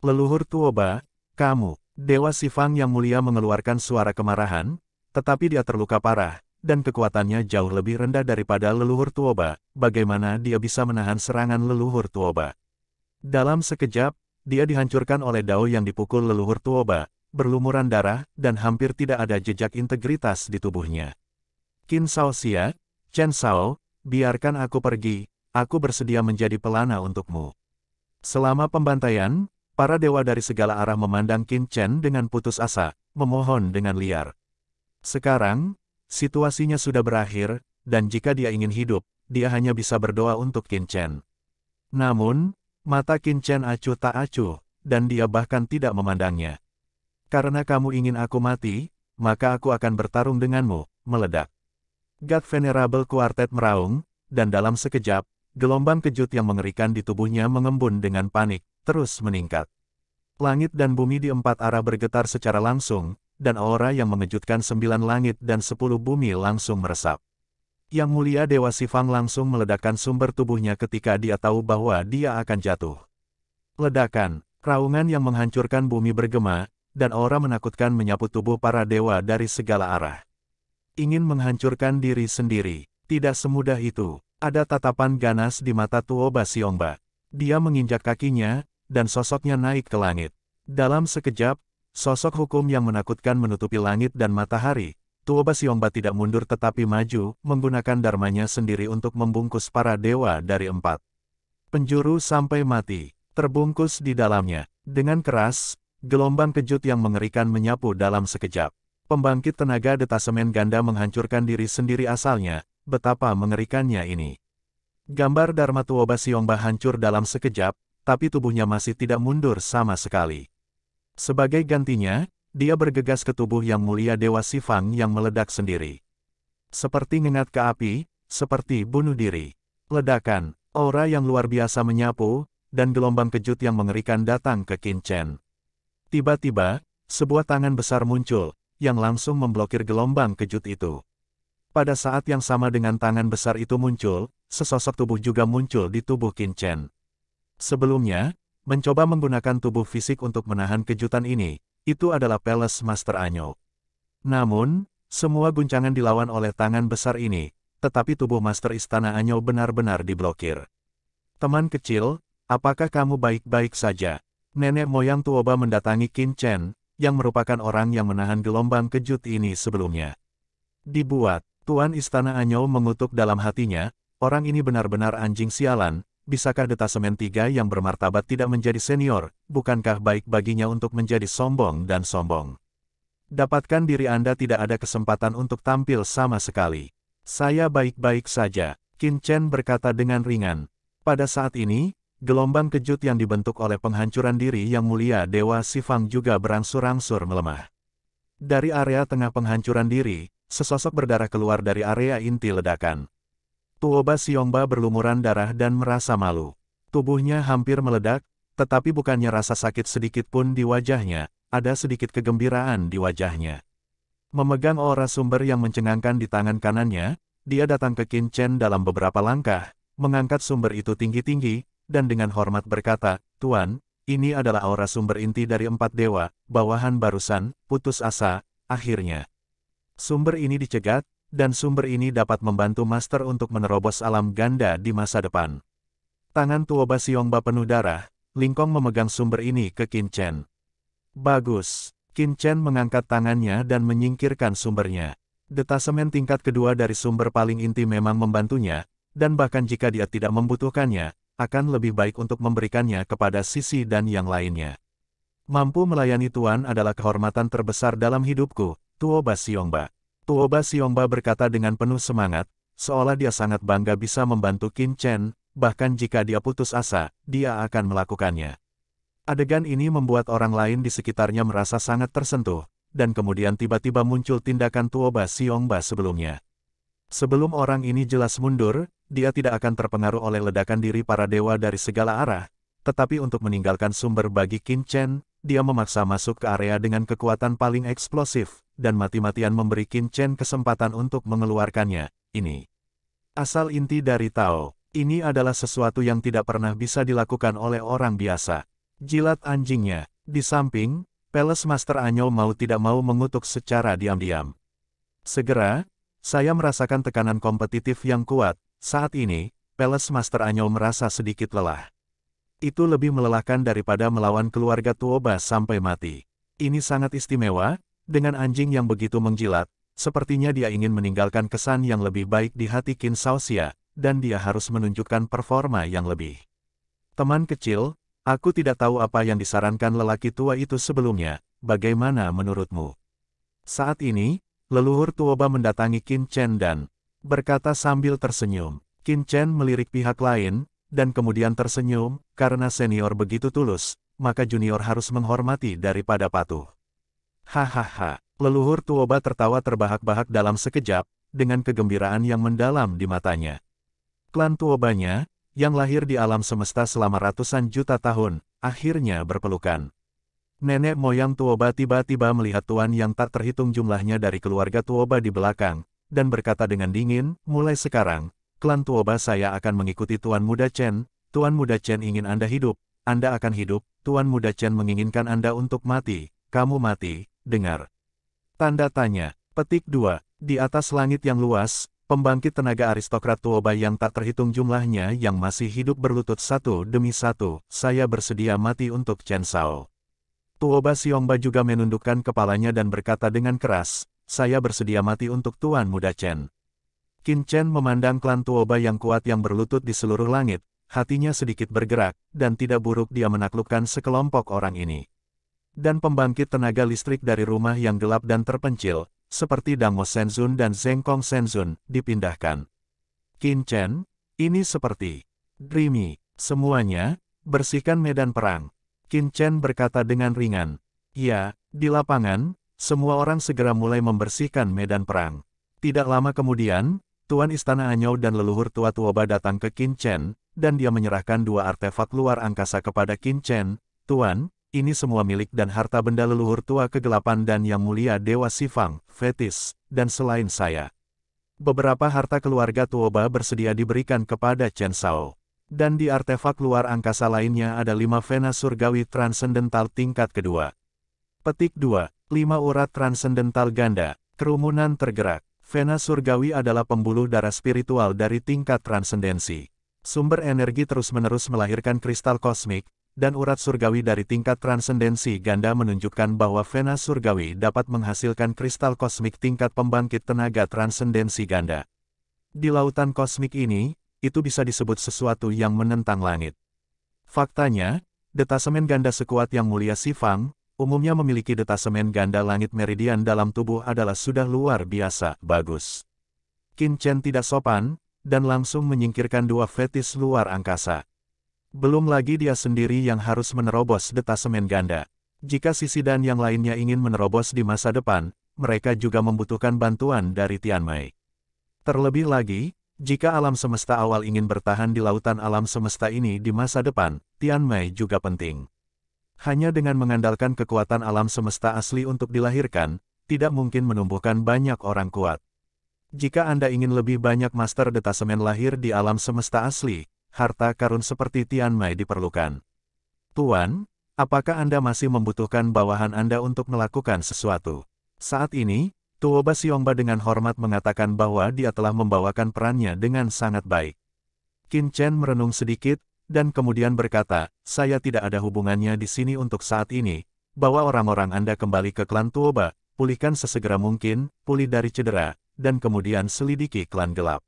S1: Leluhur Tuoba, kamu, Dewa Sifang yang mulia mengeluarkan suara kemarahan, tetapi dia terluka parah, dan kekuatannya jauh lebih rendah daripada leluhur Tuoba, bagaimana dia bisa menahan serangan leluhur Tuoba. Dalam sekejap, dia dihancurkan oleh dao yang dipukul leluhur Tuoba, berlumuran darah, dan hampir tidak ada jejak integritas di tubuhnya. Qin Xia, Chen Shao, biarkan aku pergi, aku bersedia menjadi pelana untukmu. Selama pembantaian, para dewa dari segala arah memandang Qin Chen dengan putus asa, memohon dengan liar. Sekarang, situasinya sudah berakhir, dan jika dia ingin hidup, dia hanya bisa berdoa untuk Qin Chen. Namun, mata Qin Chen acuh tak acuh, dan dia bahkan tidak memandangnya. Karena kamu ingin aku mati, maka aku akan bertarung denganmu, meledak. God Venerable Quartet meraung, dan dalam sekejap, gelombang kejut yang mengerikan di tubuhnya mengembun dengan panik, terus meningkat. Langit dan bumi di empat arah bergetar secara langsung, dan aura yang mengejutkan sembilan langit dan sepuluh bumi langsung meresap. Yang mulia Dewa Sifang langsung meledakkan sumber tubuhnya ketika dia tahu bahwa dia akan jatuh. Ledakan, raungan yang menghancurkan bumi bergema, dan aura menakutkan menyapu tubuh para dewa dari segala arah. Ingin menghancurkan diri sendiri, tidak semudah itu. Ada tatapan ganas di mata Tuoba Siongba. Dia menginjak kakinya, dan sosoknya naik ke langit. Dalam sekejap, sosok hukum yang menakutkan menutupi langit dan matahari. Tuoba Siongba tidak mundur tetapi maju, menggunakan dharmanya sendiri untuk membungkus para dewa dari empat penjuru sampai mati, terbungkus di dalamnya. Dengan keras, Gelombang kejut yang mengerikan menyapu dalam sekejap. Pembangkit tenaga detasemen ganda menghancurkan diri sendiri asalnya, betapa mengerikannya ini. Gambar Dharma Tuoba Siongba hancur dalam sekejap, tapi tubuhnya masih tidak mundur sama sekali. Sebagai gantinya, dia bergegas ke tubuh yang mulia Dewa Sifang yang meledak sendiri. Seperti ngengat ke api, seperti bunuh diri. Ledakan, aura yang luar biasa menyapu, dan gelombang kejut yang mengerikan datang ke Kinchen. Tiba-tiba, sebuah tangan besar muncul, yang langsung memblokir gelombang kejut itu. Pada saat yang sama dengan tangan besar itu muncul, sesosok tubuh juga muncul di tubuh Qin Chen. Sebelumnya, mencoba menggunakan tubuh fisik untuk menahan kejutan ini, itu adalah Palace Master Anyo. Namun, semua guncangan dilawan oleh tangan besar ini, tetapi tubuh Master Istana Anyo benar-benar diblokir. Teman kecil, apakah kamu baik-baik saja? nenek moyang Tuoba mendatangi Qin Chen, yang merupakan orang yang menahan gelombang kejut ini sebelumnya. Dibuat, Tuan Istana Anyou mengutuk dalam hatinya, orang ini benar-benar anjing sialan, bisakah detasemen tiga yang bermartabat tidak menjadi senior, bukankah baik baginya untuk menjadi sombong dan sombong? Dapatkan diri Anda tidak ada kesempatan untuk tampil sama sekali. Saya baik-baik saja, Qin Chen berkata dengan ringan. Pada saat ini, Gelombang kejut yang dibentuk oleh penghancuran diri yang mulia Dewa Sifang juga berangsur-angsur melemah. Dari area tengah penghancuran diri, sesosok berdarah keluar dari area inti ledakan. Tuoba Siongba berlumuran darah dan merasa malu. Tubuhnya hampir meledak, tetapi bukannya rasa sakit sedikit pun di wajahnya, ada sedikit kegembiraan di wajahnya. Memegang aura sumber yang mencengangkan di tangan kanannya, dia datang ke Qin Chen dalam beberapa langkah, mengangkat sumber itu tinggi-tinggi, dan dengan hormat berkata, Tuan, ini adalah aura sumber inti dari empat dewa, bawahan barusan, putus asa, akhirnya. Sumber ini dicegat, dan sumber ini dapat membantu Master untuk menerobos alam ganda di masa depan. Tangan Tuoba Siongba penuh darah, Lingkong memegang sumber ini ke Kincen. Bagus. Kincen mengangkat tangannya dan menyingkirkan sumbernya. Detasemen tingkat kedua dari sumber paling inti memang membantunya, dan bahkan jika dia tidak membutuhkannya, akan lebih baik untuk memberikannya kepada Sisi dan yang lainnya. Mampu melayani Tuan adalah kehormatan terbesar dalam hidupku, Tuoba Siongba. Tuoba Siongba berkata dengan penuh semangat, seolah dia sangat bangga bisa membantu Kim Chen, bahkan jika dia putus asa, dia akan melakukannya. Adegan ini membuat orang lain di sekitarnya merasa sangat tersentuh, dan kemudian tiba-tiba muncul tindakan Tuoba Siongba sebelumnya. Sebelum orang ini jelas mundur, dia tidak akan terpengaruh oleh ledakan diri para dewa dari segala arah, tetapi untuk meninggalkan sumber bagi Qin Chen, dia memaksa masuk ke area dengan kekuatan paling eksplosif, dan mati-matian memberi Qin Chen kesempatan untuk mengeluarkannya, ini. Asal inti dari Tao, ini adalah sesuatu yang tidak pernah bisa dilakukan oleh orang biasa. Jilat anjingnya, di samping, Palace Master Anyol mau tidak mau mengutuk secara diam-diam. Segera, saya merasakan tekanan kompetitif yang kuat, saat ini, Palace Master Anyol merasa sedikit lelah. Itu lebih melelahkan daripada melawan keluarga Tuoba sampai mati. Ini sangat istimewa, dengan anjing yang begitu menjilat, sepertinya dia ingin meninggalkan kesan yang lebih baik di hati Qin Saoxia, dan dia harus menunjukkan performa yang lebih. Teman kecil, aku tidak tahu apa yang disarankan lelaki tua itu sebelumnya, bagaimana menurutmu? Saat ini, leluhur Tuoba mendatangi Qin Chen dan berkata sambil tersenyum. Qin Chen melirik pihak lain, dan kemudian tersenyum, karena senior begitu tulus, maka junior harus menghormati daripada patuh. Hahaha, leluhur Tuoba tertawa terbahak-bahak dalam sekejap, dengan kegembiraan yang mendalam di matanya. Klan Tuobanya, yang lahir di alam semesta selama ratusan juta tahun, akhirnya berpelukan. Nenek moyang Tuoba tiba-tiba melihat tuan yang tak terhitung jumlahnya dari keluarga Tuoba di belakang, dan berkata dengan dingin, mulai sekarang, klan Tuoba saya akan mengikuti Tuan Muda Chen, Tuan Muda Chen ingin Anda hidup, Anda akan hidup, Tuan Muda Chen menginginkan Anda untuk mati, kamu mati, dengar. Tanda tanya, petik 2, di atas langit yang luas, pembangkit tenaga aristokrat Tuoba yang tak terhitung jumlahnya yang masih hidup berlutut satu demi satu, saya bersedia mati untuk Chen Sao. Tuoba Siomba juga menundukkan kepalanya dan berkata dengan keras, saya bersedia mati untuk Tuan Muda Chen. Qin Chen memandang klan Tuoba yang kuat yang berlutut di seluruh langit, hatinya sedikit bergerak, dan tidak buruk dia menaklukkan sekelompok orang ini. Dan pembangkit tenaga listrik dari rumah yang gelap dan terpencil, seperti Dangmo Senzun dan Zengkong Senzun, dipindahkan. Qin Chen, ini seperti Dreamy, semuanya, bersihkan medan perang. Chen berkata dengan ringan. Ya, di lapangan, semua orang segera mulai membersihkan medan perang. Tidak lama kemudian, Tuan Istana Anyau dan leluhur Tua Tuoba datang ke Chen, dan dia menyerahkan dua artefak luar angkasa kepada Chen. Tuan, ini semua milik dan harta benda leluhur tua kegelapan dan yang mulia Dewa Sifang, Fetis, dan selain saya. Beberapa harta keluarga Tuoba bersedia diberikan kepada Chen Shao dan di artefak luar angkasa lainnya ada lima vena surgawi transcendental tingkat kedua. Petik 2. Lima urat transcendental ganda, kerumunan tergerak. Vena surgawi adalah pembuluh darah spiritual dari tingkat transcendensi. Sumber energi terus-menerus melahirkan kristal kosmik, dan urat surgawi dari tingkat transcendensi ganda menunjukkan bahwa vena surgawi dapat menghasilkan kristal kosmik tingkat pembangkit tenaga transcendensi ganda. Di lautan kosmik ini, itu bisa disebut sesuatu yang menentang langit. Faktanya, detasemen ganda sekuat yang mulia Sifang, umumnya memiliki detasemen ganda langit meridian dalam tubuh adalah sudah luar biasa bagus. Qin Chen tidak sopan, dan langsung menyingkirkan dua fetis luar angkasa. Belum lagi dia sendiri yang harus menerobos detasemen ganda. Jika Sisi dan yang lainnya ingin menerobos di masa depan, mereka juga membutuhkan bantuan dari Tian Tianmei. Terlebih lagi, jika alam semesta awal ingin bertahan di lautan alam semesta ini di masa depan, Tianmei juga penting. Hanya dengan mengandalkan kekuatan alam semesta asli untuk dilahirkan, tidak mungkin menumbuhkan banyak orang kuat. Jika Anda ingin lebih banyak master detasemen lahir di alam semesta asli, harta karun seperti Tianmei diperlukan. Tuan, apakah Anda masih membutuhkan bawahan Anda untuk melakukan sesuatu? Saat ini, Tuoba Siongba dengan hormat mengatakan bahwa dia telah membawakan perannya dengan sangat baik. Qin Chen merenung sedikit, dan kemudian berkata, saya tidak ada hubungannya di sini untuk saat ini, bawa orang-orang Anda kembali ke klan Tuoba, pulihkan sesegera mungkin, pulih dari cedera, dan kemudian selidiki klan gelap.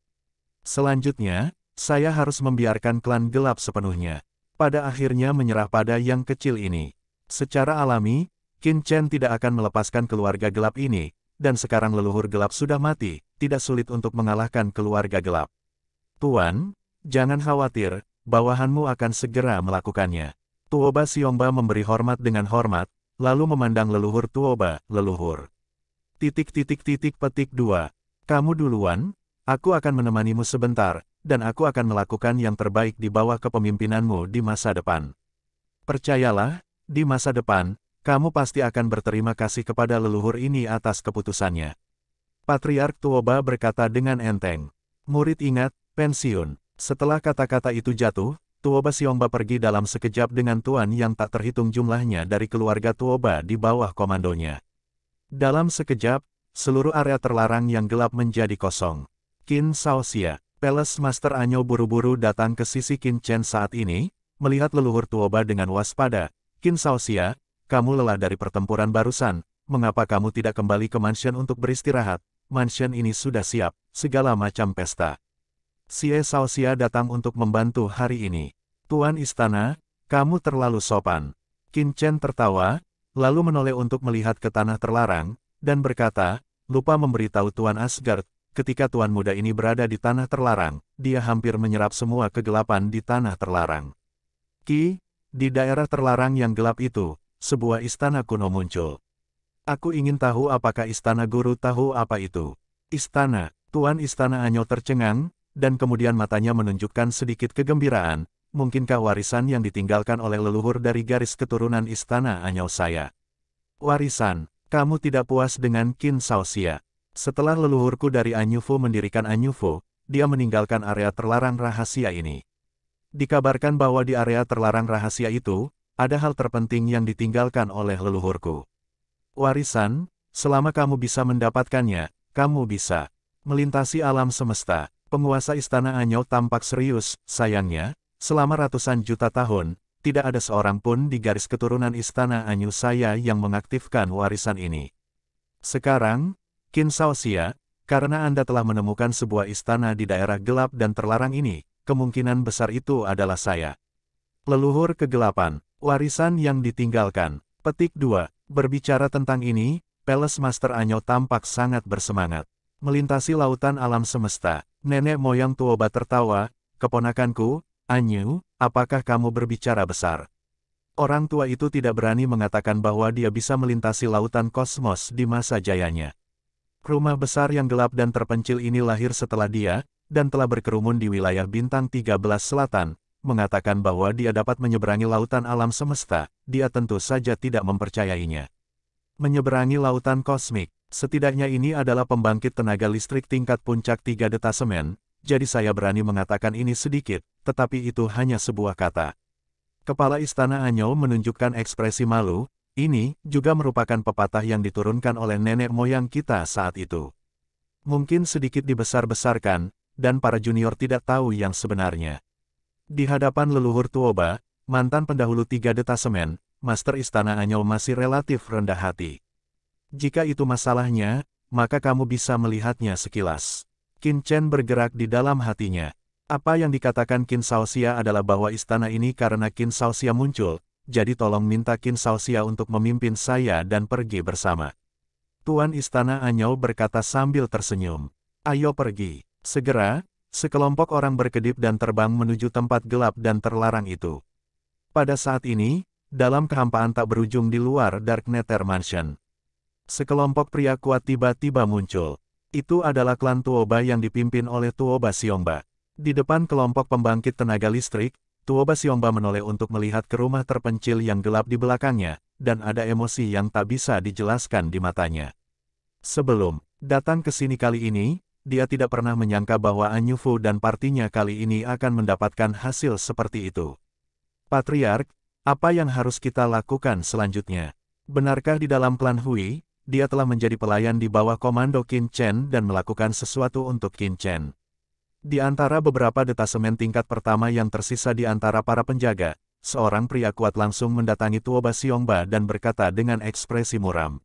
S1: Selanjutnya, saya harus membiarkan klan gelap sepenuhnya. Pada akhirnya menyerah pada yang kecil ini. Secara alami, Qin Chen tidak akan melepaskan keluarga gelap ini, dan sekarang leluhur gelap sudah mati, tidak sulit untuk mengalahkan keluarga gelap. Tuan, jangan khawatir, bawahanmu akan segera melakukannya. Tuoba Siomba memberi hormat dengan hormat, lalu memandang leluhur Tuoba, leluhur. Titik titik titik petik dua. Kamu duluan, aku akan menemanimu sebentar, dan aku akan melakukan yang terbaik di bawah kepemimpinanmu di masa depan. Percayalah, di masa depan, kamu pasti akan berterima kasih kepada leluhur ini atas keputusannya. Patriark Tuoba berkata dengan enteng. Murid ingat, pensiun. Setelah kata-kata itu jatuh, Tuoba Siomba pergi dalam sekejap dengan tuan yang tak terhitung jumlahnya dari keluarga Tuoba di bawah komandonya. Dalam sekejap, seluruh area terlarang yang gelap menjadi kosong. Qin Shaoxia, Peles Master Anyo buru-buru datang ke sisi Qin Chen saat ini, melihat leluhur Tuoba dengan waspada. Qin Shaoxia, kamu lelah dari pertempuran barusan, mengapa kamu tidak kembali ke mansion untuk beristirahat? Mansion ini sudah siap, segala macam pesta. Xie Saoxia datang untuk membantu hari ini. Tuan Istana, kamu terlalu sopan. Qin Chen tertawa, lalu menoleh untuk melihat ke tanah terlarang, dan berkata, lupa memberitahu Tuan Asgard, ketika Tuan Muda ini berada di tanah terlarang, dia hampir menyerap semua kegelapan di tanah terlarang. Ki, di daerah terlarang yang gelap itu, sebuah istana kuno muncul. Aku ingin tahu apakah istana guru tahu apa itu. Istana, Tuan Istana Anyo tercengang, dan kemudian matanya menunjukkan sedikit kegembiraan, mungkinkah warisan yang ditinggalkan oleh leluhur dari garis keturunan Istana Anyo saya. Warisan, kamu tidak puas dengan Qin Shaoxia. Setelah leluhurku dari Anyufu mendirikan Anyufu, dia meninggalkan area terlarang rahasia ini. Dikabarkan bahwa di area terlarang rahasia itu, ada hal terpenting yang ditinggalkan oleh leluhurku. Warisan, selama kamu bisa mendapatkannya, kamu bisa melintasi alam semesta. Penguasa istana Anyo tampak serius, sayangnya, selama ratusan juta tahun, tidak ada seorang pun di garis keturunan istana Anyu saya yang mengaktifkan warisan ini. Sekarang, Qin Shaoxia, karena Anda telah menemukan sebuah istana di daerah gelap dan terlarang ini, kemungkinan besar itu adalah saya. Leluhur kegelapan, Warisan yang ditinggalkan. Petik 2. Berbicara tentang ini, Peles Master Anyo tampak sangat bersemangat. Melintasi lautan alam semesta, nenek moyang Tuoba tertawa, keponakanku, Anyu, apakah kamu berbicara besar? Orang tua itu tidak berani mengatakan bahwa dia bisa melintasi lautan kosmos di masa jayanya. Rumah besar yang gelap dan terpencil ini lahir setelah dia, dan telah berkerumun di wilayah bintang 13 selatan, mengatakan bahwa dia dapat menyeberangi lautan alam semesta, dia tentu saja tidak mempercayainya. Menyeberangi lautan kosmik, setidaknya ini adalah pembangkit tenaga listrik tingkat puncak tiga detasemen, jadi saya berani mengatakan ini sedikit, tetapi itu hanya sebuah kata. Kepala Istana Anyo menunjukkan ekspresi malu, ini juga merupakan pepatah yang diturunkan oleh nenek moyang kita saat itu. Mungkin sedikit dibesar-besarkan, dan para junior tidak tahu yang sebenarnya. Di hadapan leluhur Tuoba, mantan pendahulu tiga detasemen, Master Istana Anyol masih relatif rendah hati. Jika itu masalahnya, maka kamu bisa melihatnya sekilas. Qin Chen bergerak di dalam hatinya. Apa yang dikatakan Qin Shaoxia adalah bahwa istana ini karena Qin Shaoxia muncul, jadi tolong minta Qin Shaoxia untuk memimpin saya dan pergi bersama. Tuan Istana Anyol berkata sambil tersenyum. Ayo pergi. Segera, sekelompok orang berkedip dan terbang menuju tempat gelap dan terlarang itu. Pada saat ini, dalam kehampaan tak berujung di luar Dark Nether Mansion. Sekelompok pria kuat tiba-tiba muncul. Itu adalah klan Tuoba yang dipimpin oleh Tuoba Siomba. Di depan kelompok pembangkit tenaga listrik, Tuoba Siomba menoleh untuk melihat ke rumah terpencil yang gelap di belakangnya, dan ada emosi yang tak bisa dijelaskan di matanya. Sebelum datang ke sini kali ini, dia tidak pernah menyangka bahwa Anyufu dan partinya kali ini akan mendapatkan hasil seperti itu. Patriark, apa yang harus kita lakukan selanjutnya? Benarkah di dalam klan Hui, dia telah menjadi pelayan di bawah komando Qin Chen dan melakukan sesuatu untuk Qin Chen? Di antara beberapa detasemen tingkat pertama yang tersisa di antara para penjaga, seorang pria kuat langsung mendatangi Tuoba Siongba dan berkata dengan ekspresi muram.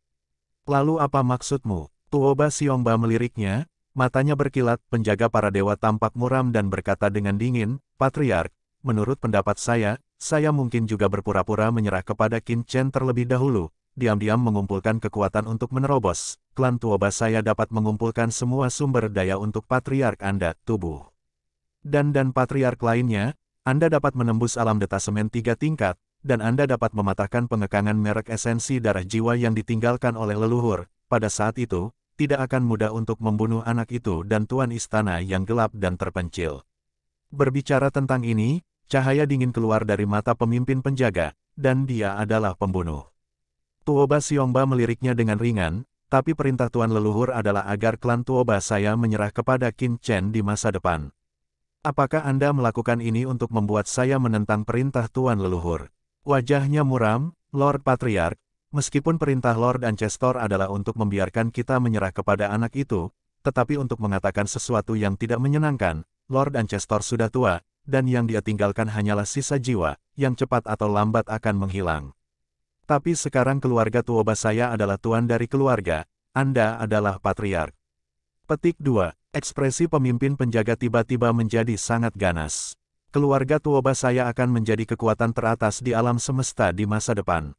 S1: Lalu apa maksudmu? Tuoba Siongba meliriknya, Matanya berkilat, penjaga para dewa tampak muram dan berkata dengan dingin, Patriark, menurut pendapat saya, saya mungkin juga berpura-pura menyerah kepada Qin Chen terlebih dahulu, diam-diam mengumpulkan kekuatan untuk menerobos. Klan Tuoba saya dapat mengumpulkan semua sumber daya untuk Patriark Anda, tubuh. Dan dan Patriark lainnya, Anda dapat menembus alam detasemen tiga tingkat, dan Anda dapat mematahkan pengekangan merek esensi darah jiwa yang ditinggalkan oleh leluhur. Pada saat itu, tidak akan mudah untuk membunuh anak itu dan tuan istana yang gelap dan terpencil. Berbicara tentang ini, cahaya dingin keluar dari mata pemimpin penjaga, dan dia adalah pembunuh. Tuoba Siomba meliriknya dengan ringan, tapi perintah tuan leluhur adalah agar klan Tuoba saya menyerah kepada Qin Chen di masa depan. Apakah Anda melakukan ini untuk membuat saya menentang perintah tuan leluhur? Wajahnya muram, Lord Patriarch, Meskipun perintah Lord Ancestor adalah untuk membiarkan kita menyerah kepada anak itu, tetapi untuk mengatakan sesuatu yang tidak menyenangkan, Lord Ancestor sudah tua, dan yang dia tinggalkan hanyalah sisa jiwa, yang cepat atau lambat akan menghilang. Tapi sekarang keluarga Tuoba saya adalah tuan dari keluarga, Anda adalah patriark. Petik 2. Ekspresi pemimpin penjaga tiba-tiba menjadi sangat ganas. Keluarga Tuoba saya akan menjadi kekuatan teratas di alam semesta di masa depan.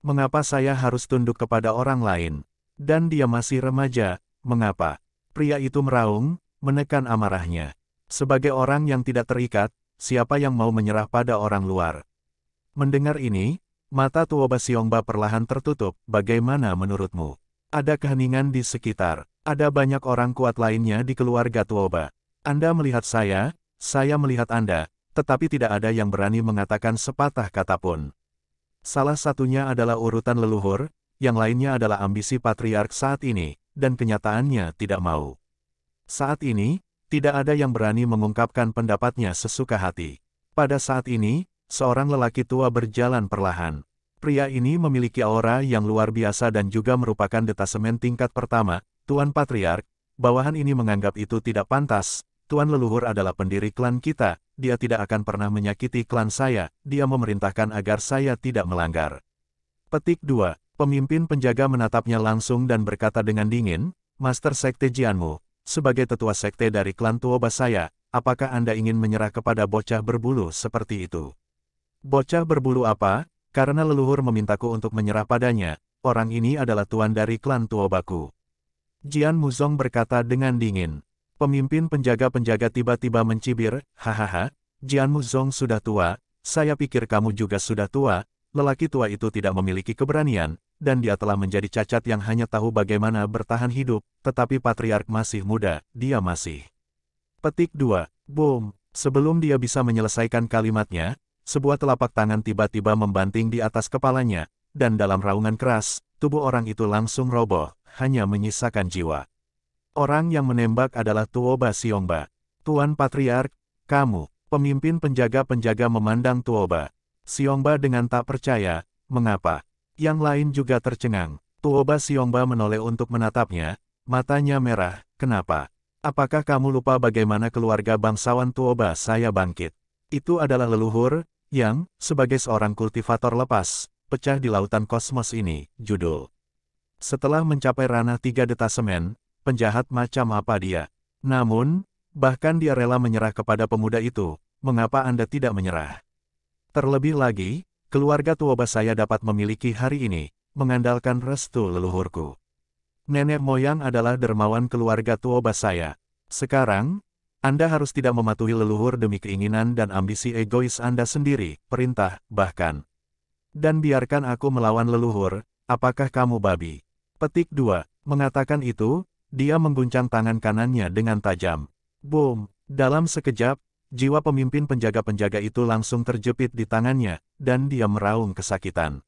S1: Mengapa saya harus tunduk kepada orang lain? Dan dia masih remaja, mengapa? Pria itu meraung, menekan amarahnya. Sebagai orang yang tidak terikat, siapa yang mau menyerah pada orang luar? Mendengar ini, mata Tuoba Siongba perlahan tertutup, bagaimana menurutmu? Ada keheningan di sekitar, ada banyak orang kuat lainnya di keluarga Tuoba. Anda melihat saya, saya melihat Anda, tetapi tidak ada yang berani mengatakan sepatah kata pun. Salah satunya adalah urutan leluhur, yang lainnya adalah ambisi patriark saat ini, dan kenyataannya tidak mau. Saat ini, tidak ada yang berani mengungkapkan pendapatnya sesuka hati. Pada saat ini, seorang lelaki tua berjalan perlahan. Pria ini memiliki aura yang luar biasa dan juga merupakan detasemen tingkat pertama, Tuan Patriark, bawahan ini menganggap itu tidak pantas, Tuan Leluhur adalah pendiri klan kita, dia tidak akan pernah menyakiti klan saya, dia memerintahkan agar saya tidak melanggar. Petik 2. Pemimpin penjaga menatapnya langsung dan berkata dengan dingin, Master Sekte Jianmu, sebagai tetua sekte dari klan Tuoba saya, apakah Anda ingin menyerah kepada bocah berbulu seperti itu? Bocah berbulu apa? Karena leluhur memintaku untuk menyerah padanya, orang ini adalah tuan dari klan Tuobaku. Jian Muzong berkata dengan dingin. Pemimpin penjaga-penjaga tiba-tiba mencibir, hahaha, Jianmu Zong sudah tua, saya pikir kamu juga sudah tua, lelaki tua itu tidak memiliki keberanian, dan dia telah menjadi cacat yang hanya tahu bagaimana bertahan hidup, tetapi patriark masih muda, dia masih. Petik 2. Boom. Sebelum dia bisa menyelesaikan kalimatnya, sebuah telapak tangan tiba-tiba membanting di atas kepalanya, dan dalam raungan keras, tubuh orang itu langsung roboh, hanya menyisakan jiwa. Orang yang menembak adalah Tuoba Siongba. Tuan Patriark, kamu, pemimpin penjaga-penjaga memandang Tuoba. Siongba dengan tak percaya, mengapa? Yang lain juga tercengang. Tuoba Siongba menoleh untuk menatapnya, matanya merah, kenapa? Apakah kamu lupa bagaimana keluarga bangsawan Tuoba saya bangkit? Itu adalah leluhur, yang, sebagai seorang kultivator lepas, pecah di lautan kosmos ini, judul. Setelah mencapai ranah tiga detasemen, penjahat macam apa dia. Namun, bahkan dia rela menyerah kepada pemuda itu, mengapa Anda tidak menyerah? Terlebih lagi, keluarga Tuoba saya dapat memiliki hari ini, mengandalkan restu leluhurku. Nenek moyang adalah dermawan keluarga Tuoba saya. Sekarang, Anda harus tidak mematuhi leluhur demi keinginan dan ambisi egois Anda sendiri, perintah, bahkan. Dan biarkan aku melawan leluhur, apakah kamu babi? Petik 2. Mengatakan itu, dia mengguncang tangan kanannya dengan tajam. Boom! Dalam sekejap, jiwa pemimpin penjaga-penjaga itu langsung terjepit di tangannya, dan dia meraung kesakitan.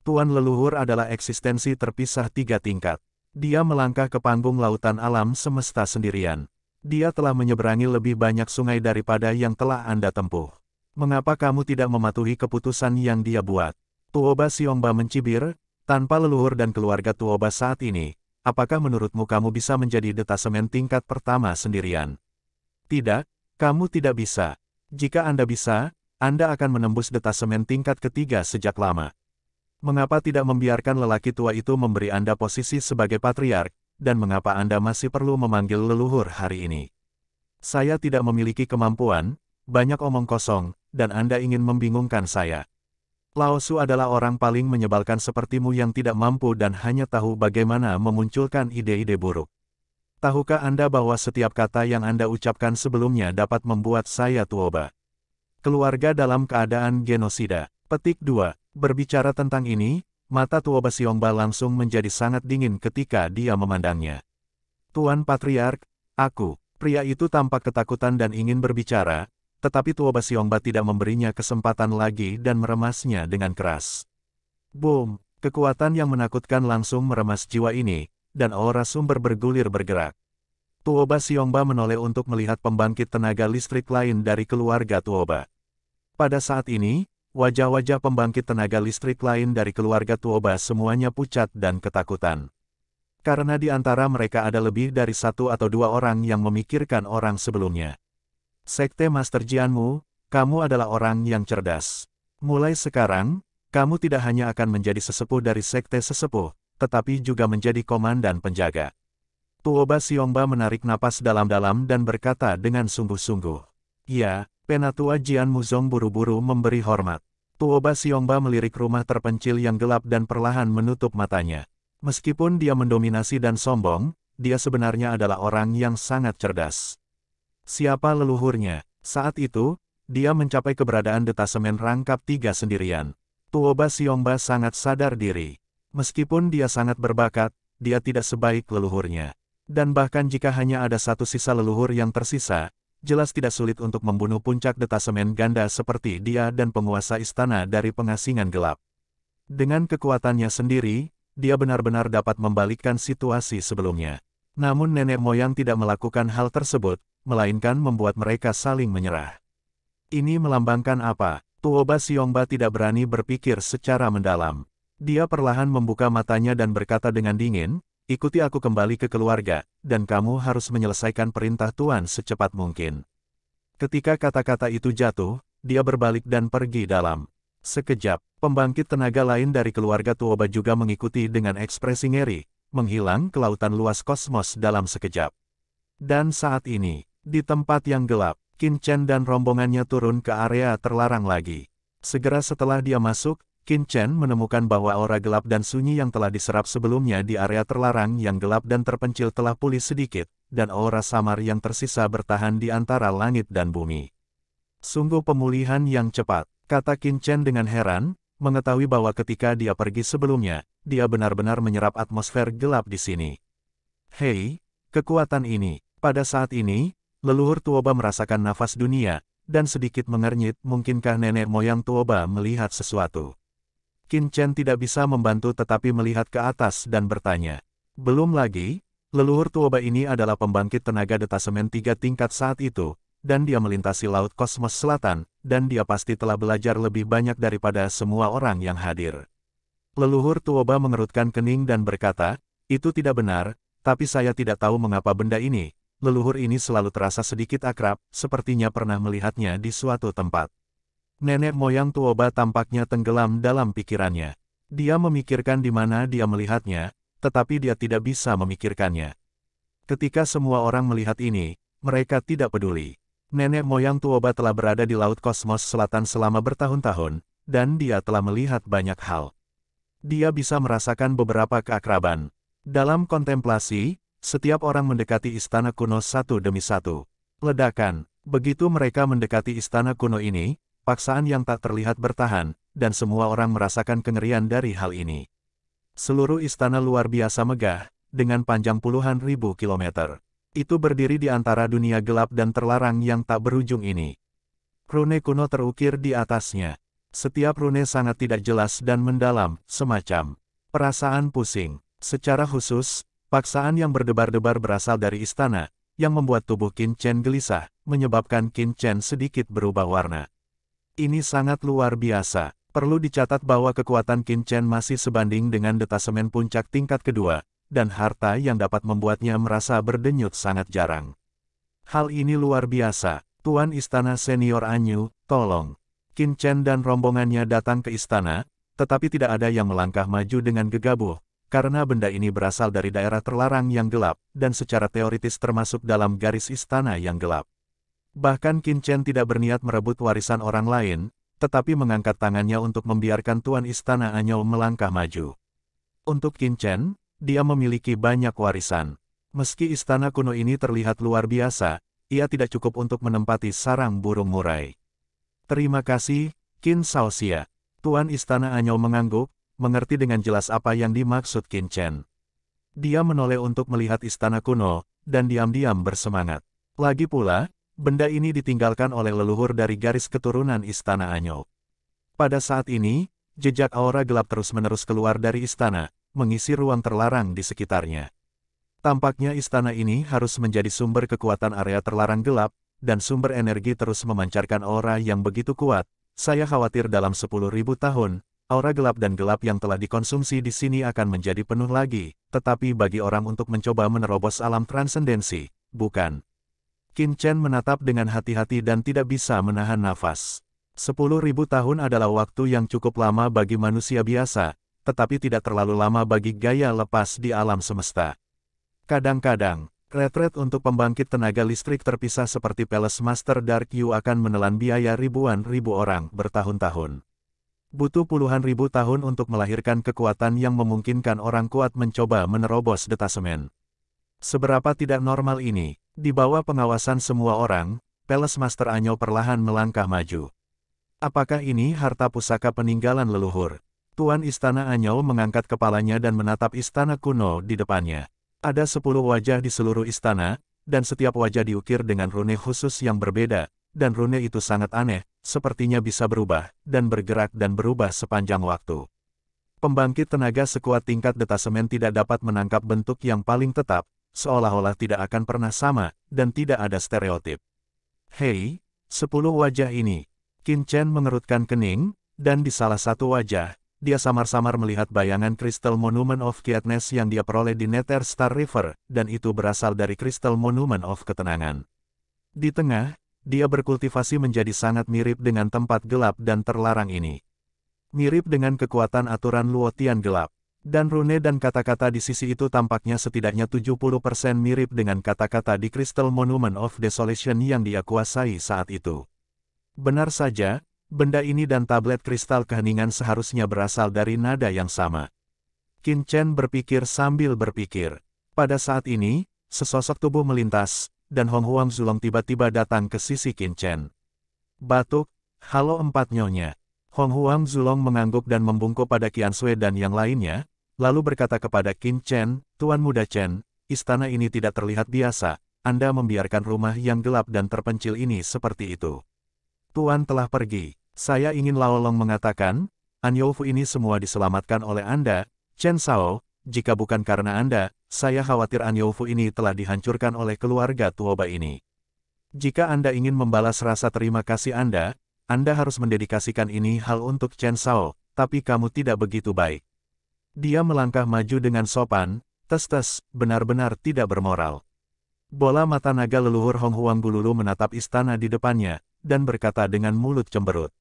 S1: Tuan leluhur adalah eksistensi terpisah tiga tingkat. Dia melangkah ke panggung lautan alam semesta sendirian. Dia telah menyeberangi lebih banyak sungai daripada yang telah Anda tempuh. Mengapa kamu tidak mematuhi keputusan yang dia buat? Tuoba Siongba mencibir, tanpa leluhur dan keluarga Tuoba saat ini, apakah menurutmu kamu bisa menjadi detasemen tingkat pertama sendirian? Tidak, kamu tidak bisa. Jika Anda bisa, Anda akan menembus detasemen tingkat ketiga sejak lama. Mengapa tidak membiarkan lelaki tua itu memberi Anda posisi sebagai patriark, dan mengapa Anda masih perlu memanggil leluhur hari ini? Saya tidak memiliki kemampuan, banyak omong kosong, dan Anda ingin membingungkan saya. Lao Su adalah orang paling menyebalkan sepertimu yang tidak mampu dan hanya tahu bagaimana memunculkan ide-ide buruk. Tahukah Anda bahwa setiap kata yang Anda ucapkan sebelumnya dapat membuat saya tuoba? Keluarga dalam keadaan genosida. Petik 2. Berbicara tentang ini, mata tuoba Siongba langsung menjadi sangat dingin ketika dia memandangnya. Tuan Patriark, aku, pria itu tampak ketakutan dan ingin berbicara, tetapi Tuoba Siongba tidak memberinya kesempatan lagi dan meremasnya dengan keras. Boom! Kekuatan yang menakutkan langsung meremas jiwa ini, dan aura sumber bergulir bergerak. Tuoba Siongba menoleh untuk melihat pembangkit tenaga listrik lain dari keluarga Tuoba. Pada saat ini, wajah-wajah pembangkit tenaga listrik lain dari keluarga Tuoba semuanya pucat dan ketakutan. Karena di antara mereka ada lebih dari satu atau dua orang yang memikirkan orang sebelumnya. Sekte Master Jianmu, kamu adalah orang yang cerdas. Mulai sekarang, kamu tidak hanya akan menjadi sesepuh dari Sekte Sesepuh, tetapi juga menjadi komandan penjaga. Tuoba Siomba menarik napas dalam-dalam dan berkata dengan sungguh-sungguh. Ya, Penatua Jian Muzong buru-buru memberi hormat. Tuoba Siomba melirik rumah terpencil yang gelap dan perlahan menutup matanya. Meskipun dia mendominasi dan sombong, dia sebenarnya adalah orang yang sangat cerdas siapa leluhurnya. Saat itu, dia mencapai keberadaan detasemen rangkap tiga sendirian. Tuoba Siomba sangat sadar diri. Meskipun dia sangat berbakat, dia tidak sebaik leluhurnya. Dan bahkan jika hanya ada satu sisa leluhur yang tersisa, jelas tidak sulit untuk membunuh puncak detasemen ganda seperti dia dan penguasa istana dari pengasingan gelap. Dengan kekuatannya sendiri, dia benar-benar dapat membalikkan situasi sebelumnya. Namun nenek moyang tidak melakukan hal tersebut, melainkan membuat mereka saling menyerah. Ini melambangkan apa? Tuoba Siongba tidak berani berpikir secara mendalam. Dia perlahan membuka matanya dan berkata dengan dingin, ikuti aku kembali ke keluarga, dan kamu harus menyelesaikan perintah Tuan secepat mungkin. Ketika kata-kata itu jatuh, dia berbalik dan pergi dalam. Sekejap, pembangkit tenaga lain dari keluarga Tuoba juga mengikuti dengan ekspresi ngeri, menghilang ke lautan luas kosmos dalam sekejap. Dan saat ini, di tempat yang gelap, Qin Chen dan rombongannya turun ke area terlarang lagi. Segera setelah dia masuk, Qin Chen menemukan bahwa aura gelap dan sunyi yang telah diserap sebelumnya di area terlarang yang gelap dan terpencil telah pulih sedikit, dan aura samar yang tersisa bertahan di antara langit dan bumi. Sungguh pemulihan yang cepat, kata Qin Chen dengan heran, mengetahui bahwa ketika dia pergi sebelumnya, dia benar-benar menyerap atmosfer gelap di sini. Hei, kekuatan ini, pada saat ini, leluhur Tuoba merasakan nafas dunia, dan sedikit mengernyit mungkinkah nenek moyang Tuoba melihat sesuatu. Qin Chen tidak bisa membantu tetapi melihat ke atas dan bertanya. Belum lagi, leluhur Tuoba ini adalah pembangkit tenaga detasemen tiga tingkat saat itu, dan dia melintasi Laut Kosmos Selatan, dan dia pasti telah belajar lebih banyak daripada semua orang yang hadir. Leluhur Tuoba mengerutkan kening dan berkata, itu tidak benar, tapi saya tidak tahu mengapa benda ini, leluhur ini selalu terasa sedikit akrab, sepertinya pernah melihatnya di suatu tempat. Nenek moyang Tuoba tampaknya tenggelam dalam pikirannya. Dia memikirkan di mana dia melihatnya, tetapi dia tidak bisa memikirkannya. Ketika semua orang melihat ini, mereka tidak peduli. Nenek moyang Tuoba telah berada di Laut Kosmos Selatan selama bertahun-tahun, dan dia telah melihat banyak hal. Dia bisa merasakan beberapa keakraban. Dalam kontemplasi, setiap orang mendekati istana kuno satu demi satu. Ledakan, begitu mereka mendekati istana kuno ini, paksaan yang tak terlihat bertahan, dan semua orang merasakan kengerian dari hal ini. Seluruh istana luar biasa megah, dengan panjang puluhan ribu kilometer. Itu berdiri di antara dunia gelap dan terlarang yang tak berujung ini. Rune kuno terukir di atasnya. Setiap rune sangat tidak jelas dan mendalam, semacam perasaan pusing. Secara khusus, Paksaan yang berdebar-debar berasal dari istana, yang membuat tubuh Qin Chen gelisah, menyebabkan Qin Chen sedikit berubah warna. Ini sangat luar biasa. Perlu dicatat bahwa kekuatan Qin Chen masih sebanding dengan detasemen puncak tingkat kedua, dan harta yang dapat membuatnya merasa berdenyut sangat jarang. Hal ini luar biasa, Tuan Istana Senior Anyu, tolong. Qin Chen dan rombongannya datang ke istana, tetapi tidak ada yang melangkah maju dengan gegabah, karena benda ini berasal dari daerah terlarang yang gelap, dan secara teoritis termasuk dalam garis istana yang gelap. Bahkan Chen tidak berniat merebut warisan orang lain, tetapi mengangkat tangannya untuk membiarkan Tuan Istana Anyol melangkah maju. Untuk Chen, dia memiliki banyak warisan. Meski istana kuno ini terlihat luar biasa, ia tidak cukup untuk menempati sarang burung murai. Terima kasih, Qin Saoxia. Tuan Istana Anyol mengangguk, mengerti dengan jelas apa yang dimaksud Qin Chen. Dia menoleh untuk melihat istana kuno, dan diam-diam bersemangat. Lagi pula, benda ini ditinggalkan oleh leluhur dari garis keturunan istana Anyok. Pada saat ini, jejak aura gelap terus-menerus keluar dari istana, mengisi ruang terlarang di sekitarnya. Tampaknya istana ini harus menjadi sumber kekuatan area terlarang gelap, dan sumber energi terus memancarkan aura yang begitu kuat, saya khawatir dalam 10.000 tahun, aura gelap dan gelap yang telah dikonsumsi di sini akan menjadi penuh lagi, tetapi bagi orang untuk mencoba menerobos alam transendensi, bukan. Qin Chen menatap dengan hati-hati dan tidak bisa menahan nafas. Sepuluh ribu tahun adalah waktu yang cukup lama bagi manusia biasa, tetapi tidak terlalu lama bagi gaya lepas di alam semesta. Kadang-kadang, retret untuk pembangkit tenaga listrik terpisah seperti Palace Master Dark Yu akan menelan biaya ribuan ribu orang bertahun-tahun. Butuh puluhan ribu tahun untuk melahirkan kekuatan yang memungkinkan orang kuat mencoba menerobos detasemen. Seberapa tidak normal ini, di bawah pengawasan semua orang, Peles Master Anyo perlahan melangkah maju. Apakah ini harta pusaka peninggalan leluhur? Tuan Istana Anyo mengangkat kepalanya dan menatap istana kuno di depannya. Ada sepuluh wajah di seluruh istana, dan setiap wajah diukir dengan rune khusus yang berbeda, dan rune itu sangat aneh, sepertinya bisa berubah, dan bergerak dan berubah sepanjang waktu. Pembangkit tenaga sekuat tingkat detasemen tidak dapat menangkap bentuk yang paling tetap, seolah-olah tidak akan pernah sama, dan tidak ada stereotip. Hei, sepuluh wajah ini. Qin Chen mengerutkan kening, dan di salah satu wajah, dia samar-samar melihat bayangan kristal Monument of Quietness yang dia peroleh di Nether Star River, dan itu berasal dari kristal Monument of Ketenangan. Di tengah, dia berkultivasi menjadi sangat mirip dengan tempat gelap dan terlarang ini. Mirip dengan kekuatan aturan Luotian gelap. Dan rune dan kata-kata di sisi itu tampaknya setidaknya 70% mirip dengan kata-kata di Crystal Monument of Desolation yang dia kuasai saat itu. Benar saja, benda ini dan tablet kristal keheningan seharusnya berasal dari nada yang sama. Qin Chen berpikir sambil berpikir. Pada saat ini, sesosok tubuh melintas, dan Hong Huang Zulong tiba-tiba datang ke sisi Qin Chen. Batuk, halo empat nyonya. Hong Huang Zulong mengangguk dan membungkuk pada Qian Sui dan yang lainnya, lalu berkata kepada Qin Chen, Tuan Muda Chen, istana ini tidak terlihat biasa, Anda membiarkan rumah yang gelap dan terpencil ini seperti itu. Tuan telah pergi, saya ingin Long mengatakan, An Youfu ini semua diselamatkan oleh Anda, Chen Sao, jika bukan karena Anda, saya khawatir Anyofu ini telah dihancurkan oleh keluarga Tuoba ini. Jika Anda ingin membalas rasa terima kasih Anda, Anda harus mendedikasikan ini hal untuk Chen Shao, tapi kamu tidak begitu baik. Dia melangkah maju dengan sopan, tes-tes, benar-benar tidak bermoral. Bola mata naga leluhur Hong Huang Bululu menatap istana di depannya, dan berkata dengan mulut cemberut.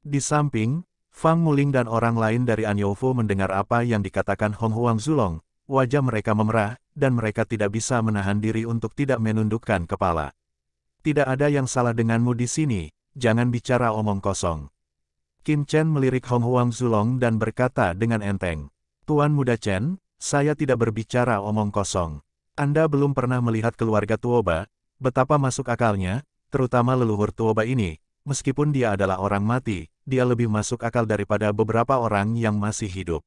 S1: Di samping, Fang Muling dan orang lain dari Anyovo mendengar apa yang dikatakan Hong Huang Zulong, wajah mereka memerah, dan mereka tidak bisa menahan diri untuk tidak menundukkan kepala. Tidak ada yang salah denganmu di sini, jangan bicara omong kosong. Kim Chen melirik Hong Huang Zulong dan berkata dengan enteng, Tuan Muda Chen, saya tidak berbicara omong kosong. Anda belum pernah melihat keluarga Tuoba, betapa masuk akalnya, terutama leluhur Tuoba ini, meskipun dia adalah orang mati, dia lebih masuk akal daripada beberapa orang yang masih hidup.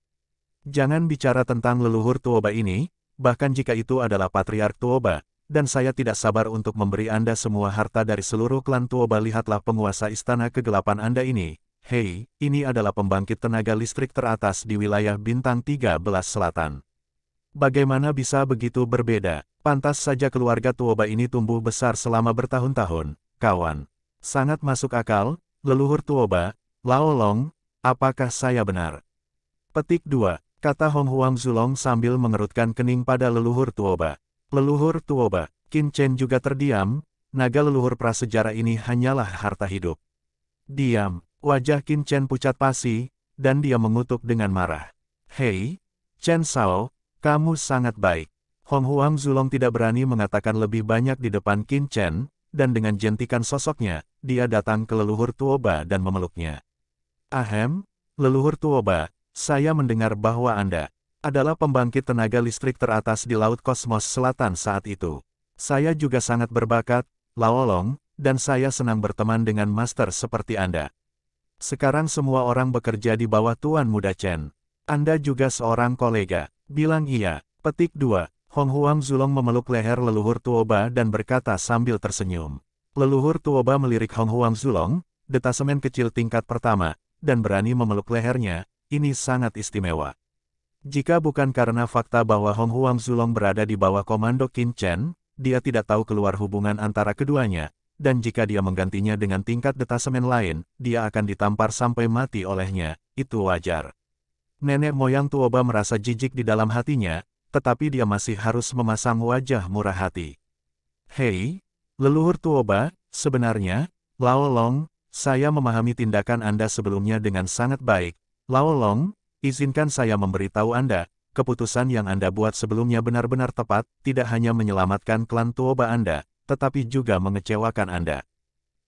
S1: Jangan bicara tentang leluhur Tuoba ini, bahkan jika itu adalah Patriark Tuoba, dan saya tidak sabar untuk memberi Anda semua harta dari seluruh klan Tuoba. Lihatlah penguasa istana kegelapan Anda ini. Hei, ini adalah pembangkit tenaga listrik teratas di wilayah bintang 13 selatan. Bagaimana bisa begitu berbeda? Pantas saja keluarga Tuoba ini tumbuh besar selama bertahun-tahun, kawan. Sangat masuk akal, leluhur Tuoba, Lao Long, apakah saya benar? Petik 2, kata Hong Huang Zulong sambil mengerutkan kening pada leluhur Tuoba. Leluhur Tuoba, Qin Chen juga terdiam, naga leluhur prasejarah ini hanyalah harta hidup. Diam, wajah Qin Chen pucat pasi, dan dia mengutuk dengan marah. Hei, Chen Sao, kamu sangat baik. Hong Huang Zulong tidak berani mengatakan lebih banyak di depan Qin Chen, dan dengan jentikan sosoknya, dia datang ke leluhur Tuoba dan memeluknya. Ahem, leluhur Tuoba, saya mendengar bahwa Anda adalah pembangkit tenaga listrik teratas di Laut Kosmos Selatan saat itu. Saya juga sangat berbakat, Laolong, dan saya senang berteman dengan master seperti Anda. Sekarang semua orang bekerja di bawah Tuan Muda Chen. Anda juga seorang kolega. Bilang iya. Petik 2. Hong Huang Zulong memeluk leher leluhur Tuoba dan berkata sambil tersenyum. Leluhur Tuoba melirik Hong Huang Zulong, detasemen kecil tingkat pertama, dan berani memeluk lehernya, ini sangat istimewa. Jika bukan karena fakta bahwa Hong Huang Zulong berada di bawah komando Qin Chen, dia tidak tahu keluar hubungan antara keduanya, dan jika dia menggantinya dengan tingkat detasemen lain, dia akan ditampar sampai mati olehnya, itu wajar. Nenek moyang Tuoba merasa jijik di dalam hatinya, tetapi dia masih harus memasang wajah murah hati. Hei, leluhur Tuoba, sebenarnya, Lao Long, saya memahami tindakan Anda sebelumnya dengan sangat baik. Lao Long, izinkan saya memberitahu Anda, keputusan yang Anda buat sebelumnya benar-benar tepat, tidak hanya menyelamatkan klan Tuoba Anda, tetapi juga mengecewakan Anda.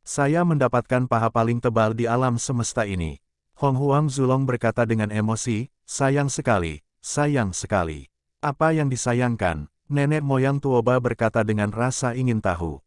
S1: Saya mendapatkan paha paling tebal di alam semesta ini. Hong Huang Zulong berkata dengan emosi, sayang sekali, sayang sekali. Apa yang disayangkan? Nenek moyang Tuoba berkata dengan rasa ingin tahu.